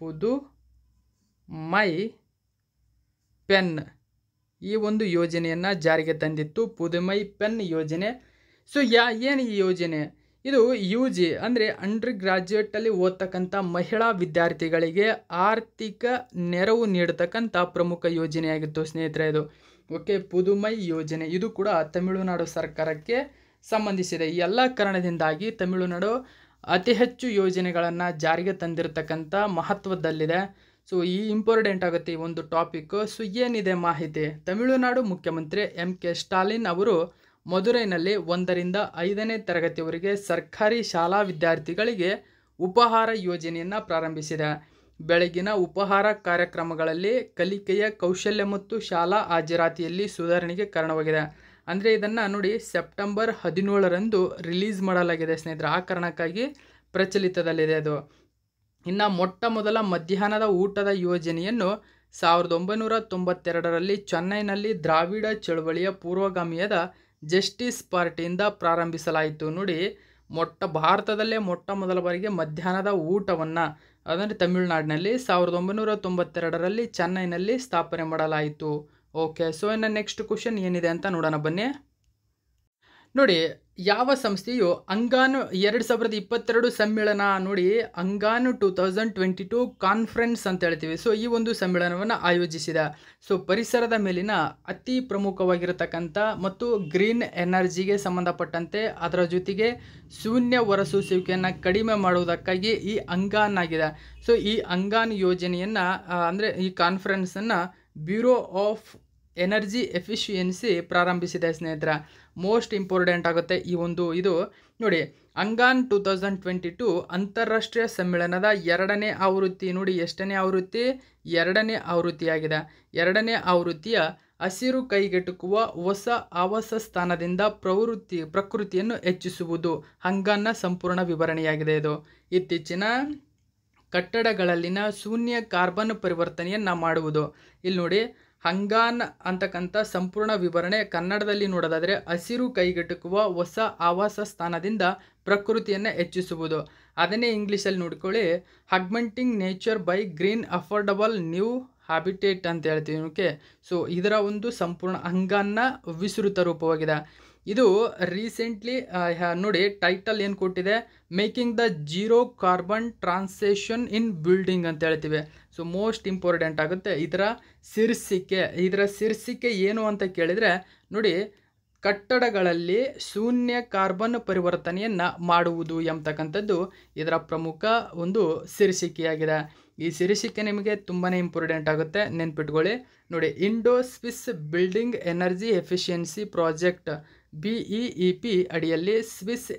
ಪುದು ಮೈ ಪೆನ್ ಈ ಒಂದು ಯೋಜನೆಯನ್ನು ಜಾರಿಗೆ ತಂದಿತ್ತು ಪುದುಮೈ ಪೆನ್ ಯೋಜನೆ ಸೊ ಯಾ ಏನು ಈ ಯೋಜನೆ ಇದು ಯು ಜಿ ಅಂದರೆ ಅಂಡರ್ ಗ್ರಾಜ್ಯುಯೇಟಲ್ಲಿ ಓದ್ತಕ್ಕಂಥ ಮಹಿಳಾ ವಿದ್ಯಾರ್ಥಿಗಳಿಗೆ ಆರ್ಥಿಕ ನೆರವು ನೀಡತಕ್ಕಂಥ ಪ್ರಮುಖ ಯೋಜನೆಯಾಗಿತ್ತು ಸ್ನೇಹಿತರೆ ಇದು ಓಕೆ ಪುದುಮೈ ಯೋಜನೆ ಇದು ಕೂಡ ತಮಿಳುನಾಡು ಸರ್ಕಾರಕ್ಕೆ ಸಂಬಂಧಿಸಿದೆ ಈ ಎಲ್ಲ ಕಾರಣದಿಂದಾಗಿ ತಮಿಳುನಾಡು ಅತಿ ಹೆಚ್ಚು ಯೋಜನೆಗಳನ್ನು ಜಾರಿಗೆ ತಂದಿರತಕ್ಕಂಥ ಮಹತ್ವದಲ್ಲಿದೆ ಸೊ ಈ ಇಂಪಾರ್ಟೆಂಟ್ ಆಗುತ್ತೆ ಈ ಒಂದು ಟಾಪಿಕ್ಕು ಸೊ ಏನಿದೆ ಮಾಹಿತಿ ತಮಿಳುನಾಡು ಮುಖ್ಯಮಂತ್ರಿ ಎಂ ಕೆ ಸ್ಟಾಲಿನ್ ಅವರು ಮಧುರೈನಲ್ಲಿ ಒಂದರಿಂದ ಐದನೇ ತರಗತಿಯವರೆಗೆ ಸರ್ಕಾರಿ ಶಾಲಾ ವಿದ್ಯಾರ್ಥಿಗಳಿಗೆ ಉಪಹಾರ ಯೋಜನೆಯನ್ನು ಪ್ರಾರಂಭಿಸಿದೆ ಬೆಳಗಿನ ಉಪಹಾರ ಕಾರ್ಯಕ್ರಮಗಳಲ್ಲಿ ಕಲಿಕೆಯ ಕೌಶಲ್ಯ ಮತ್ತು ಶಾಲಾ ಹಾಜರಾತಿಯಲ್ಲಿ ಸುಧಾರಣೆಗೆ ಕಾರಣವಾಗಿದೆ ಅಂದರೆ ಇದನ್ನು ನೋಡಿ ಸೆಪ್ಟೆಂಬರ್ ಹದಿನೇಳರಂದು ರಿಲೀಸ್ ಮಾಡಲಾಗಿದೆ ಸ್ನೇಹಿತರೆ ಆ ಕಾರಣಕ್ಕಾಗಿ ಪ್ರಚಲಿತದಲ್ಲಿದೆ ಅದು ಇನ್ನು ಮೊಟ್ಟ ಮೊದಲ ಮಧ್ಯಾಹ್ನದ ಊಟದ ಯೋಜನೆಯನ್ನು ಸಾವಿರದ ಒಂಬೈನೂರ ತೊಂಬತ್ತೆರಡರಲ್ಲಿ ಚೆನ್ನೈನಲ್ಲಿ ದ್ರಾವಿಡ ಚಳುವಳಿಯ ಪೂರ್ವಗಾಮಿಯಾದ ಜಸ್ಟಿಸ್ ಪಾರ್ಟಿಯಿಂದ ಪ್ರಾರಂಭಿಸಲಾಯಿತು ನೋಡಿ ಮೊಟ್ಟ ಭಾರತದಲ್ಲೇ ಮೊಟ್ಟ ಮೊದಲ ಬಾರಿಗೆ ಮಧ್ಯಾಹ್ನದ ಊಟವನ್ನು ಅಂದರೆ ತಮಿಳುನಾಡಿನಲ್ಲಿ ಸಾವಿರದ ಒಂಬೈನೂರ ತೊಂಬತ್ತೆರಡರಲ್ಲಿ ಚೆನ್ನೈನಲ್ಲಿ ಸ್ಥಾಪನೆ ಮಾಡಲಾಯಿತು ಓಕೆ ಸೊ ಇನ್ನು ನೆಕ್ಸ್ಟ್ ಕ್ವಶನ್ ಏನಿದೆ ಅಂತ ನೋಡೋಣ ಬನ್ನಿ ನೋಡಿ ಯಾವ ಸಂಸ್ಥೆಯು ಅಂಗಾನು ಎರಡು ಸಾವಿರದ ಇಪ್ಪತ್ತೆರಡು ಸಮ್ಮೇಳನ ನೋಡಿ ANGAN two thousand twenty two conference ಅಂತ ಹೇಳ್ತೀವಿ ಸೊ ಈ ಒಂದು ಸಮ್ಮೇಳನವನ್ನು ಆಯೋಜಿಸಿದ ಸೊ ಪರಿಸರದ ಮೇಲಿನ ಅತಿ ಪ್ರಮುಖವಾಗಿರತಕ್ಕಂಥ ಮತ್ತು ಗ್ರೀನ್ ಎನರ್ಜಿಗೆ ಸಂಬಂಧಪಟ್ಟಂತೆ ಅದರ ಜೊತೆಗೆ ಶೂನ್ಯ ಹೊರಸೂಸುವಿಕೆಯನ್ನು ಕಡಿಮೆ ಮಾಡುವುದಕ್ಕಾಗಿ ಈ ಅಂಗಾನ್ ಆಗಿದೆ ಸೊ ಈ ಅಂಗಾನ್ ಯೋಜನೆಯನ್ನು ಅಂದರೆ ಈ ಕಾನ್ಫರೆನ್ಸನ್ನು ಬ್ಯೂರೋ ಆಫ್ ಎನರ್ಜಿ ಎಫಿಷಿಯನ್ಸಿ ಪ್ರಾರಂಭಿಸಿದೆ ಸ್ನೇಹಿತರ ಮೋಸ್ಟ್ ಇಂಪಾರ್ಟೆಂಟ್ ಆಗುತ್ತೆ ಈ ಒಂದು ಇದು ನೋಡಿ ANGAN two thousand twenty two ಅಂತಾರಾಷ್ಟ್ರೀಯ ಸಮ್ಮೇಳನದ ಎರಡನೇ ಆವೃತ್ತಿ ನೋಡಿ ಎಷ್ಟನೇ ಆವೃತ್ತಿ ಎರಡನೇ ಆವೃತ್ತಿಯಾಗಿದೆ ಎರಡನೇ ಆವೃತ್ತಿಯ ಹಸಿರು ಕೈಗೆಟುಕುವ ಹೊಸ ಆವಾಸ ಸ್ಥಾನದಿಂದ ಪ್ರವೃತ್ತಿ ಪ್ರಕೃತಿಯನ್ನು ಹೆಚ್ಚಿಸುವುದು ಅಂಗಾನ್ನ ಸಂಪೂರ್ಣ ವಿವರಣೆಯಾಗಿದೆ ಇದು ಇತ್ತೀಚಿನ ಕಟ್ಟಡಗಳಲ್ಲಿನ ಶೂನ್ಯ ಕಾರ್ಬನ್ ಪರಿವರ್ತನೆಯನ್ನು ಮಾಡುವುದು ಇಲ್ಲಿ ನೋಡಿ ಹಂಗಾನ್ ಅಂತಕ್ಕಂಥ ಸಂಪೂರ್ಣ ವಿವರಣೆ ಕನ್ನಡದಲ್ಲಿ ನೋಡೋದಾದರೆ ಹಸಿರು ಕೈಗೆಟುಕುವ ಹೊಸ ಆವಾಸ ಸ್ಥಾನದಿಂದ ಪ್ರಕೃತಿಯನ್ನು ಹೆಚ್ಚಿಸುವುದು ಅದನ್ನೇ ಇಂಗ್ಲೀಷಲ್ಲಿ ನೋಡ್ಕೊಳ್ಳಿ augmenting nature by green affordable new habitat ಅಂತ ಹೇಳ್ತೀವಿ ಓಕೆ ಸೊ ಇದರ ಒಂದು ಸಂಪೂರ್ಣ ಹಂಗಾನ್ನ ವಿಸ್ತೃತ ರೂಪವಾಗಿದೆ ಇದು ರೀಸೆಂಟ್ಲಿ ನೋಡಿ ಟೈಟಲ್ ಏನು ಕೊಟ್ಟಿದೆ making the zero carbon transition in building ಅಂತ ಹೇಳ್ತೀವಿ ಸೊ ಮೋಸ್ಟ್ ಇಂಪಾರ್ಟೆಂಟ್ ಆಗುತ್ತೆ ಇದರ ಶೀರ್ಷಿಕೆ ಇದರ ಶೀರ್ಷಿಕೆ ಏನು ಅಂತ ಕೇಳಿದರೆ ನೋಡಿ ಕಟ್ಟಡಗಳಲ್ಲಿ ಶೂನ್ಯ ಕಾರ್ಬನ್ ಪರಿವರ್ತನೆಯನ್ನು ಮಾಡುವುದು ಎಂಬತಕ್ಕಂಥದ್ದು ಇದರ ಪ್ರಮುಖ ಒಂದು ಶೀರ್ಷಿಕೆಯಾಗಿದೆ ಈ ಶೀರ್ಷಿಕೆ ನಿಮಗೆ ತುಂಬಾ ಇಂಪಾರ್ಟೆಂಟ್ ಆಗುತ್ತೆ ನೆನ್ಪಿಟ್ಕೊಳ್ಳಿ ನೋಡಿ Indo Swiss building energy efficiency project BEEP ಅಡಿಯಲ್ಲಿ ಸ್ವಿಸ್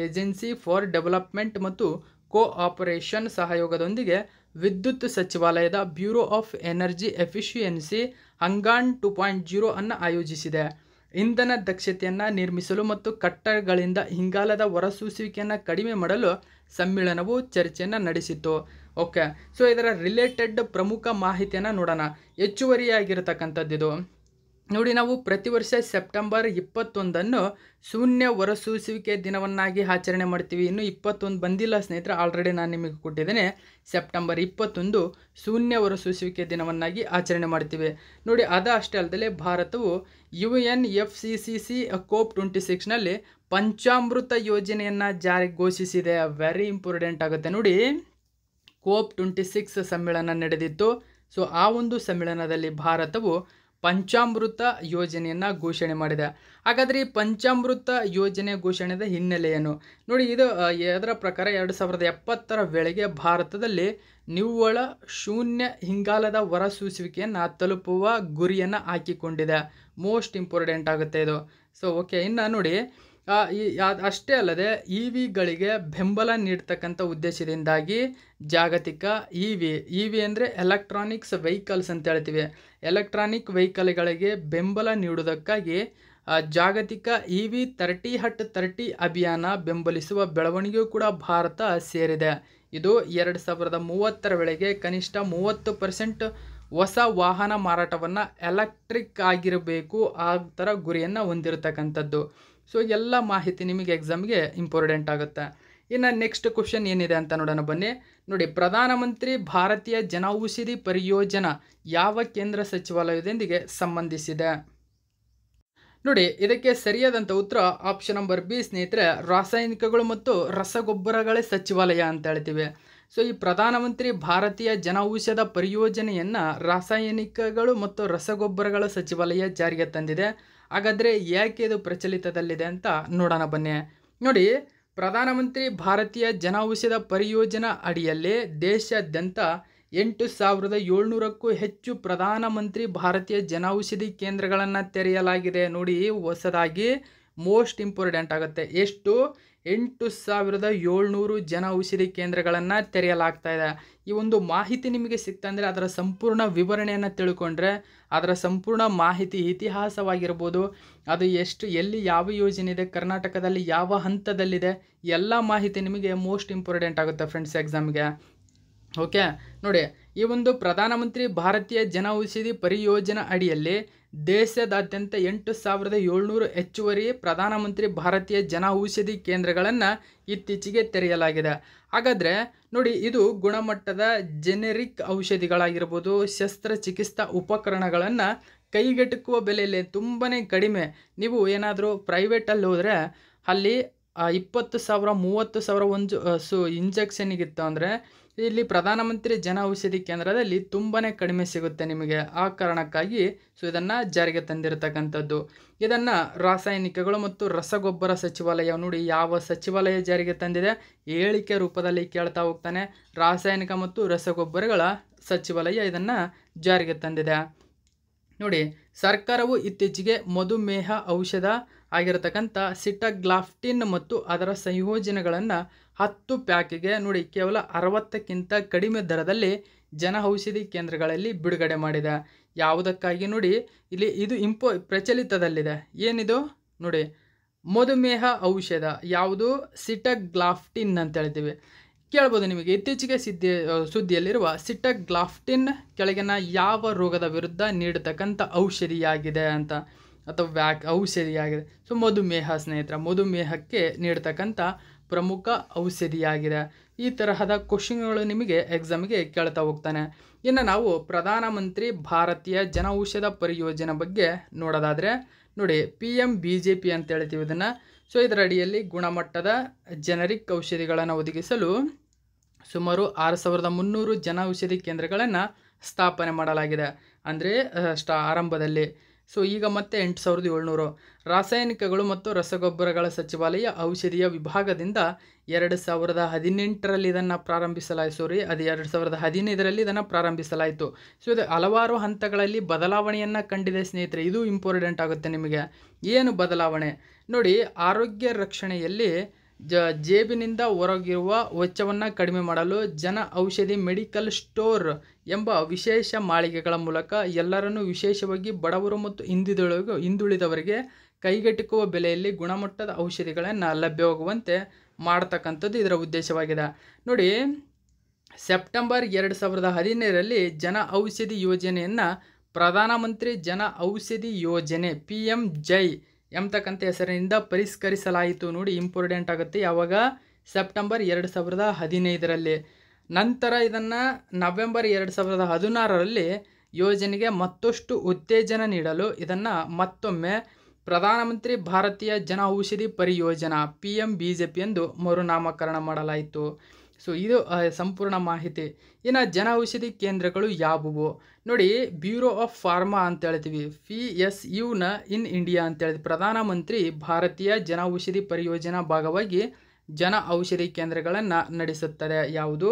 ಏಜೆನ್ಸಿ ಫಾರ್ ಡೆವಲಪ್ಮೆಂಟ್ ಮತ್ತು ಕೋಆಪರೇಷನ್ ಸಹಯೋಗದೊಂದಿಗೆ ವಿದ್ಯುತ್ ಸಚಿವಾಲಯದ bureau of energy efficiency ANGAN two point zero ಅನ್ನು ಆಯೋಜಿಸಿದೆ ಇಂಧನ ದಕ್ಷತೆಯನ್ನು ನಿರ್ಮಿಸಲು ಮತ್ತು ಕಟ್ಟಡಗಳಿಂದ ಇಂಗಾಲದ ಹೊರಸೂಸುವಿಕೆಯನ್ನು ಕಡಿಮೆ ಮಾಡಲು ಸಮ್ಮೇಳನವು ಚರ್ಚೆಯನ್ನು ನಡೆಸಿತು ಓಕೆ ಸೊ ಇದರ ರಿಲೇಟೆಡ್ ಪ್ರಮುಖ ಮಾಹಿತಿಯನ್ನು ನೋಡೋಣ ಹೆಚ್ಚುವರಿಯಾಗಿರತಕ್ಕಂಥದ್ದಿದು ನೋಡಿ ನಾವು ಪ್ರತಿ ವರ್ಷ ಸೆಪ್ಟೆಂಬರ್ ಇಪ್ಪತ್ತೊಂದನ್ನು ಶೂನ್ಯ ಹೊರಸೂಸುವಿಕೆ ದಿನವನ್ನಾಗಿ ಆಚರಣೆ ಮಾಡ್ತೀವಿ ಇನ್ನು ಇಪ್ಪತ್ತೊಂದು ಬಂದಿಲ್ಲ ಸ್ನೇಹಿತರೆ ಆಲ್ರೆಡಿ ನಾನು ನಿಮಗೆ ಕೊಟ್ಟಿದ್ದೇನೆ ಸೆಪ್ಟೆಂಬರ್ ಇಪ್ಪತ್ತೊಂದು ಶೂನ್ಯ ಹೊರಸೂಸುವಿಕೆ ದಿನವನ್ನಾಗಿ ಆಚರಣೆ ಮಾಡ್ತೀವಿ ನೋಡಿ ಅದು ಅಷ್ಟೇ ಅಲ್ಲದೆ ಭಾರತವು U N F C C C COP twenty ಸಿಕ್ಸ್ನಲ್ಲಿ ಪಂಚಾಮೃತ ಯೋಜನೆಯನ್ನು ಜಾರಿ ಘೋಷಿಸಿದೆ ವೆರಿ ಇಂಪಾರ್ಟೆಂಟ್ ಆಗುತ್ತೆ ನೋಡಿ ಕೋಪ್ ಟ್ವೆಂಟಿ ಸಿಕ್ಸ್ ಸಮ್ಮೇಳನ ನಡೆದಿತ್ತು ಸೊ ಆ ಒಂದು ಸಮ್ಮೇಳನದಲ್ಲಿ ಭಾರತವು ಪಂಚಾಮೃತ ಯೋಜನೆಯನ್ನು ಘೋಷಣೆ ಮಾಡಿದೆ ಹಾಗಾದರೆ ಈ ಪಂಚಾಮೃತ ಯೋಜನೆ ಘೋಷಣೆದ ಹಿನ್ನೆಲೆಯನ್ನು ನೋಡಿ ಇದು ಅದರ ಪ್ರಕಾರ ಎರಡು ಸಾವಿರದ ಎಪ್ಪತ್ತರ ವೇಳೆಗೆ ಭಾರತದಲ್ಲಿ ನಿವ್ವಳ ಶೂನ್ಯ ಹಿಂಗಾಲದ ಹೊರಸೂಸುವಿಕೆಯನ್ನು ತಲುಪುವ ಗುರಿಯನ್ನು ಹಾಕಿಕೊಂಡಿದೆ ಮೋಸ್ಟ್ ಇಂಪಾರ್ಟೆಂಟ್ ಆಗುತ್ತೆ ಇದು ಸೊ ಓಕೆ ಇನ್ನು ನೋಡಿ ಅಷ್ಟೇ ಅಲ್ಲದೆ ಇ ವಿಗಳಿಗೆ ಬೆಂಬಲ ನೀಡ್ತಕ್ಕಂಥ ಉದ್ದೇಶದಿಂದಾಗಿ ಜಾಗತಿಕ ಇ ವಿ ಇ ವಿ ಅಂದರೆ ಎಲೆಕ್ಟ್ರಾನಿಕ್ಸ್ ವೆಹಿಕಲ್ಸ್ ಅಂತ ಹೇಳ್ತೀವಿ ಎಲೆಕ್ಟ್ರಾನಿಕ್ ವೆಹಿಕಲ್ಗಳಿಗೆ ಬೆಂಬಲ ನೀಡುವುದಕ್ಕಾಗಿ ಜಾಗತಿಕ E V thirty at thirty ಅಭಿಯಾನ ಬೆಂಬಲಿಸುವ ಬೆಳವಣಿಗೆಯೂ ಕೂಡ ಭಾರತ ಸೇರಿದೆ ಇದು ಎರಡು ಸಾವಿರದ ಮೂವತ್ತರ ವೇಳೆಗೆ ಕನಿಷ್ಠ ಮೂವತ್ತು ಪರ್ಸೆಂಟ್ ಹೊಸ ವಾಹನ ಮಾರಾಟವನ್ನು ಎಲೆಕ್ಟ್ರಿಕ್ ಆಗಿರಬೇಕು ಆ ಥರ ಗುರಿಯನ್ನು ಹೊಂದಿರತಕ್ಕಂಥದ್ದು ಸೊ ಎಲ್ಲ ಮಾಹಿತಿ ನಿಮಗೆ ಎಕ್ಸಾಮ್ಗೆ ಇಂಪಾರ್ಟೆಂಟ್ ಆಗುತ್ತೆ ಇನ್ನು ನೆಕ್ಸ್ಟ್ ಕ್ವಶನ್ ಏನಿದೆ ಅಂತ ನೋಡೋಣ ಬನ್ನಿ ನೋಡಿ ಪ್ರಧಾನಮಂತ್ರಿ ಭಾರತೀಯ ಜನೌಷಧಿ ಪರಿಯೋಜನಾ ಯಾವ ಕೇಂದ್ರ ಸಚಿವಾಲಯದೊಂದಿಗೆ ಸಂಬಂಧಿಸಿದೆ ನೋಡಿ ಇದಕ್ಕೆ ಸರಿಯಾದಂಥ ಉತ್ತರ ಆಪ್ಷನ್ ನಂಬರ್ ಬಿ ಸ್ನೇಹಿತರೆ ರಾಸಾಯನಿಕಗಳು ಮತ್ತು ರಸಗೊಬ್ಬರಗಳೇ ಸಚಿವಾಲಯ ಅಂತ ಹೇಳ್ತೀವಿ ಸೊ ಈ ಪ್ರಧಾನಮಂತ್ರಿ ಭಾರತೀಯ ಜನೌಷಧ ಪರಿಯೋಜನೆಯನ್ನು ರಾಸಾಯನಿಕಗಳು ಮತ್ತು ರಸಗೊಬ್ಬರಗಳ ಸಚಿವಾಲಯ ಜಾರಿಗೆ ತಂದಿದೆ ಹಾಗಾದರೆ ಯಾಕೆ ಇದು ಪ್ರಚಲಿತದಲ್ಲಿದೆ ಅಂತ ನೋಡೋಣ ಬನ್ನಿ ನೋಡಿ ಪ್ರಧಾನಮಂತ್ರಿ ಭಾರತೀಯ ಜನೌಷಧ ಪರಿಯೋಜನಾ ಅಡಿಯಲ್ಲಿ ದೇಶಾದ್ಯಂತ ಎಂಟು ಸಾವಿರದ ಏಳ್ನೂರಕ್ಕೂ ಹೆಚ್ಚು ಪ್ರಧಾನಮಂತ್ರಿ ಭಾರತೀಯ ಜನೌಷಧಿ ಕೇಂದ್ರಗಳನ್ನು ತೆರೆಯಲಾಗಿದೆ ನೋಡಿ ಹೊಸದಾಗಿ ಮೋಸ್ಟ್ ಇಂಪಾರ್ಟೆಂಟ್ ಆಗುತ್ತೆ ಎಷ್ಟು ಎಂಟು ಸಾವಿರದ ಏಳ್ನೂರು ಜನ ಔಷಧಿ ಕೇಂದ್ರಗಳನ್ನು ತೆರೆಯಲಾಗ್ತಾ ಇದೆ ಈ ಒಂದು ಮಾಹಿತಿ ನಿಮಗೆ ಸಿಕ್ತಂದರೆ ಅದರ ಸಂಪೂರ್ಣ ವಿವರಣೆಯನ್ನು ತಿಳ್ಕೊಂಡ್ರೆ ಅದರ ಸಂಪೂರ್ಣ ಮಾಹಿತಿ ಇತಿಹಾಸವಾಗಿರ್ಬೋದು ಅದು ಎಷ್ಟು ಎಲ್ಲಿ ಯಾವ ಯೋಜನೆ ಇದೆ ಕರ್ನಾಟಕದಲ್ಲಿ ಯಾವ ಹಂತದಲ್ಲಿದೆ ಎಲ್ಲ ಮಾಹಿತಿ ನಿಮಗೆ ಮೋಸ್ಟ್ ಇಂಪಾರ್ಟೆಂಟ್ ಆಗುತ್ತೆ ಫ್ರೆಂಡ್ಸ್ ಎಕ್ಸಾಮ್ಗೆ ಓಕೆ ನೋಡಿ ಈ ಒಂದು ಪ್ರಧಾನಮಂತ್ರಿ ಭಾರತೀಯ ಜನ ಔಷಧಿ ಪರಿಯೋಜನಾ ಅಡಿಯಲ್ಲಿ ದೇಶದಾದ್ಯಂತ ಎಂಟು ಸಾವಿರದ ಏಳ್ನೂರು ಹೆಚ್ಚುವರಿ ಪ್ರಧಾನಮಂತ್ರಿ ಭಾರತೀಯ ಜನ ಔಷಧಿ ಕೇಂದ್ರಗಳನ್ನು ಇತ್ತೀಚೆಗೆ ತೆರೆಯಲಾಗಿದೆ ಹಾಗಾದರೆ ನೋಡಿ ಇದು ಗುಣಮಟ್ಟದ ಜೆನೆರಿಕ್ ಔಷಧಿಗಳಾಗಿರ್ಬೋದು ಶಸ್ತ್ರಚಿಕಿತ್ಸಾ ಉಪಕರಣಗಳನ್ನು ಕೈಗೆಟುಕುವ ಬೆಲೆಯಲ್ಲಿ ತುಂಬಾ ಕಡಿಮೆ ನೀವು ಏನಾದರೂ ಪ್ರೈವೇಟಲ್ಲಿ ಹೋದರೆ ಅಲ್ಲಿ ಇಪ್ಪತ್ತು ಸಾವಿರ ಮೂವತ್ತು ಸಾವಿರ ಒಂದು ಸು ಇಂಜೆಕ್ಷನಿಗಿತ್ತು ಅಂದರೆ ಇಲ್ಲಿ ಪ್ರಧಾನಮಂತ್ರಿ ಜನ ಔಷಧಿ ಕೇಂದ್ರದಲ್ಲಿ ತುಂಬಾ ಕಡಿಮೆ ಸಿಗುತ್ತೆ ನಿಮಗೆ ಆ ಕಾರಣಕ್ಕಾಗಿ ಸೊ ಇದನ್ನು ಜಾರಿಗೆ ತಂದಿರತಕ್ಕಂಥದ್ದು ಇದನ್ನು ರಾಸಾಯನಿಕಗಳು ಮತ್ತು ರಸಗೊಬ್ಬರ ಸಚಿವಾಲಯ ನೋಡಿ ಯಾವ ಸಚಿವಾಲಯ ಜಾರಿಗೆ ತಂದಿದೆ ಹೇಳಿಕೆ ರೂಪದಲ್ಲಿ ಕೇಳ್ತಾ ಹೋಗ್ತಾನೆ ರಾಸಾಯನಿಕ ಮತ್ತು ರಸಗೊಬ್ಬರಗಳ ಸಚಿವಾಲಯ ಇದನ್ನು ಜಾರಿಗೆ ತಂದಿದೆ ನೋಡಿ ಸರ್ಕಾರವು ಇತ್ತೀಚೆಗೆ ಮಧುಮೇಹ ಔಷಧ ಆಗಿರತಕ್ಕಂಥ ಸಿಟಗ್ಲಾಫ್ಟಿನ್ ಮತ್ತು ಅದರ ಸಂಯೋಜನೆಗಳನ್ನು ಹತ್ತು ಪ್ಯಾಕಿಗೆ ನೋಡಿ ಕೇವಲ ಅರವತ್ತಕ್ಕಿಂತ ಕಡಿಮೆ ದರದಲ್ಲಿ ಜನ ಔಷಧಿ ಕೇಂದ್ರಗಳಲ್ಲಿ ಬಿಡುಗಡೆ ಮಾಡಿದೆ ಯಾವುದಕ್ಕಾಗಿ ನೋಡಿ ಇಲ್ಲಿ ಇದು ಇಂಪೋ ಪ್ರಚಲಿತದಲ್ಲಿದೆ ಏನಿದು ನೋಡಿ ಮಧುಮೇಹ ಔಷಧ ಯಾವುದು ಸಿಟಗ್ಲಾಫ್ಟಿನ್ ಅಂತ ಹೇಳ್ತೀವಿ ಕೇಳ್ಬೋದು ನಿಮಗೆ ಇತ್ತೀಚೆಗೆ ಸಿದ್ಧಿ ಸುದ್ದಿಯಲ್ಲಿರುವ ಸಿಟಗ್ಲಾಫ್ಟಿನ್ ಕೆಳಗಿನ ಯಾವ ರೋಗದ ವಿರುದ್ಧ ನೀಡತಕ್ಕಂಥ ಔಷಧಿಯಾಗಿದೆ ಅಂತ ಅಥವಾ ವ್ಯಾಕ್ ಔಷಧಿಯಾಗಿದೆ ಸೊ ಮಧುಮೇಹ ಸ್ನೇಹಿತರ ಮಧುಮೇಹಕ್ಕೆ ನೀಡ್ತಕ್ಕಂಥ ಪ್ರಮುಖ ಔಷಧಿಯಾಗಿದೆ ಈ ತರಹದ ಕ್ವಶನ್ಗಳು ನಿಮಗೆ ಎಕ್ಸಾಮ್ಗೆ ಕೇಳ್ತಾ ಹೋಗ್ತಾನೆ ಇನ್ನು ನಾವು ಪ್ರಧಾನಮಂತ್ರಿ ಭಾರತೀಯ ಜನೌಷಧ ಪರಿಯೋಜನೆ ಬಗ್ಗೆ ನೋಡೋದಾದರೆ ನೋಡಿ P M B J P ಅಂತ ಹೇಳ್ತೀವಿ ಇದನ್ನು ಸೊ ಇದರ ಅಡಿಯಲ್ಲಿ ಗುಣಮಟ್ಟದ ಜನರಿಕ್ ಔಷಧಿಗಳನ್ನು ಒದಗಿಸಲು ಸುಮಾರು ಆರು ಸಾವಿರದ ಮುನ್ನೂರು ಜನ ಔಷಧಿ ಕೇಂದ್ರಗಳನ್ನು ಸ್ಥಾಪನೆ ಮಾಡಲಾಗಿದೆ ಅಂದರೆ ಸ್ಟಾ ಆರಂಭದಲ್ಲಿ ಸೊ ಈಗ ಮತ್ತೆ ಎಂಟು ಸಾವಿರದ ಏಳ್ನೂರು ರಾಸಾಯನಿಕಗಳು ಮತ್ತು ರಸಗೊಬ್ಬರಗಳ ಸಚಿವಾಲಯ ಔಷಧಿಯ ವಿಭಾಗದಿಂದ ಎರಡು ಸಾವಿರದ ಹದಿನೆಂಟರಲ್ಲಿ ಇದನ್ನು ಪ್ರಾರಂಭಿಸಲಾಯಿತು ಸೋರಿ ಅದು ಎರಡು ಸಾವಿರದ ಹದಿನೈದರಲ್ಲಿ ಇದನ್ನು ಪ್ರಾರಂಭಿಸಲಾಯಿತು ಸೊ ಇದು ಹಲವಾರು ಹಂತಗಳಲ್ಲಿ ಬದಲಾವಣೆಯನ್ನು ಕಂಡಿದೆ ಸ್ನೇಹಿತರೆ ಇದು ಇಂಪಾರ್ಟೆಂಟ್ ಆಗುತ್ತೆ ನಿಮಗೆ ಏನು ಬದಲಾವಣೆ ನೋಡಿ ಆರೋಗ್ಯ ರಕ್ಷಣೆಯಲ್ಲಿ ಜ ಜೇಬಿನಿಂದ ಹೊರಗಿರುವ ವೆಚ್ಚವನ್ನು ಕಡಿಮೆ ಮಾಡಲು ಜನ ಔಷಧಿ ಮೆಡಿಕಲ್ ಸ್ಟೋರ್ ಎಂಬ ವಿಶೇಷ ಮಾಳಿಗೆಗಳ ಮೂಲಕ ಎಲ್ಲರನ್ನೂ ವಿಶೇಷವಾಗಿ ಬಡವರು ಮತ್ತು ಹಿಂದುಳಿದೊಳಗೆ ಹಿಂದುಳಿದವರಿಗೆ ಕೈಗೆಟುಕುವ ಬೆಲೆಯಲ್ಲಿ ಗುಣಮಟ್ಟದ ಔಷಧಿಗಳನ್ನು ಲಭ್ಯವಾಗುವಂತೆ ಮಾಡತಕ್ಕಂಥದ್ದು ಇದರ ಉದ್ದೇಶವಾಗಿದೆ ನೋಡಿ ಸೆಪ್ಟೆಂಬರ್ ಎರಡು ಸಾವಿರದ ಹದಿನೈದರಲ್ಲಿ ಜನ ಔಷಧಿ ಯೋಜನೆಯನ್ನು ಪ್ರಧಾನಮಂತ್ರಿ ಜನ ಔಷಧಿ ಯೋಜನೆ ಪಿ ಎಂ ಜೈ ಎಂಬತಕ್ಕಂಥ ಹೆಸರಿನಿಂದ ಪರಿಷ್ಕರಿಸಲಾಯಿತು ನೋಡಿ ಇಂಪಾರ್ಟೆಂಟ್ ಆಗುತ್ತೆ ಯಾವಾಗ ಸೆಪ್ಟೆಂಬರ್ ಎರಡು ಸಾವಿರದ ಹದಿನೈದರಲ್ಲಿ ನಂತರ ಇದನ್ನು ನವೆಂಬರ್ ಎರಡು ಸಾವಿರದ ಹದಿನಾರರಲ್ಲಿ ಯೋಜನೆಗೆ ಮತ್ತಷ್ಟು ಉತ್ತೇಜನ ನೀಡಲು ಇದನ್ನು ಮತ್ತೊಮ್ಮೆ ಪ್ರಧಾನಮಂತ್ರಿ ಭಾರತೀಯ ಜನ ಔಷಧಿ ಪರಿಯೋಜನಾ P M B J P ಎಂದು ಮರುನಾಮಕರಣ ಮಾಡಲಾಯಿತು ಸೊ ಇದು ಸಂಪೂರ್ಣ ಮಾಹಿತಿ ಇನ್ನು ಜನ ಔಷಧಿ ಕೇಂದ್ರಗಳು ಯಾವುವು ನೋಡಿ ಬ್ಯೂರೋ ಆಫ್ ಫಾರ್ಮಾ ಅಂತ ಹೇಳ್ತೀವಿ P S U in India ಅಂತ ಪ್ರಧಾನಮಂತ್ರಿ ಭಾರತೀಯ ಜನ ಔಷಧಿ ಪರಿಯೋಜನಾ ಭಾಗವಾಗಿ ಜನ ಔಷಧಿ ಕೇಂದ್ರಗಳನ್ನು ನಡೆಸುತ್ತದೆ ಯಾವುದು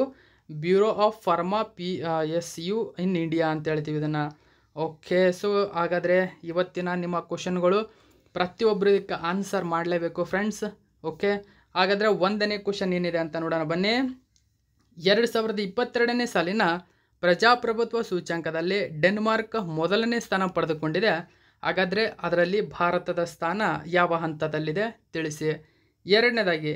bureau of pharma P S U in India ಅಂತ ಹೇಳ್ತೀವಿ ಇದನ್ನು ಓಕೆ ಸೊ ಹಾಗಾದರೆ ಇವತ್ತಿನ ನಿಮ್ಮ ಕ್ವಶನ್ಗಳು ಪ್ರತಿಯೊಬ್ಬರಿಗೆ ಆನ್ಸರ್ ಮಾಡಲೇಬೇಕು ಫ್ರೆಂಡ್ಸ್ ಓಕೆ ಹಾಗಾದರೆ ಒಂದನೇ ಕ್ವಶನ್ ಏನಿದೆ ಅಂತ ನೋಡೋಣ ಬನ್ನಿ ಎರಡು ಸಾವಿರದ ಇಪ್ಪತ್ತೆರಡನೇ ಸಾಲಿನ ಪ್ರಜಾಪ್ರಭುತ್ವ ಸೂಚ್ಯಾಂಕದಲ್ಲಿ ಡೆನ್ಮಾರ್ಕ್ ಮೊದಲನೇ ಸ್ಥಾನ ಪಡೆದುಕೊಂಡಿದೆ ಹಾಗಾದರೆ ಅದರಲ್ಲಿ ಭಾರತದ ಸ್ಥಾನ ಯಾವ ಹಂತದಲ್ಲಿದೆ ತಿಳಿಸಿ ಎರಡನೇದಾಗಿ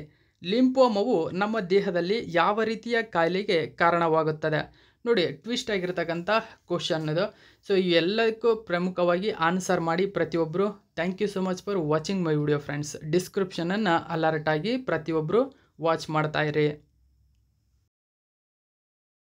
ಲಿಂಪೋಮವು ನಮ್ಮ ದೇಹದಲ್ಲಿ ಯಾವ ರೀತಿಯ ಕಾಯಿಲೆಗೆ ಕಾರಣವಾಗುತ್ತದೆ ನೋಡಿ ಟ್ವಿಸ್ಟ್ ಆಗಿರ್ತಕ್ಕಂಥ ಕ್ವಶನ್ ಇದು ಸೊ ಇವೆಲ್ಲದಕ್ಕೂ ಪ್ರಮುಖವಾಗಿ ಆನ್ಸರ್ ಮಾಡಿ ಪ್ರತಿಯೊಬ್ಬರು thank you so much for watching my video friends ಡಿಸ್ಕ್ರಿಪ್ಷನನ್ನು ಅಲರ್ಟಾಗಿ ಪ್ರತಿಯೊಬ್ಬರು ವಾಚ್ ಮಾಡ್ತಾಯಿರಿ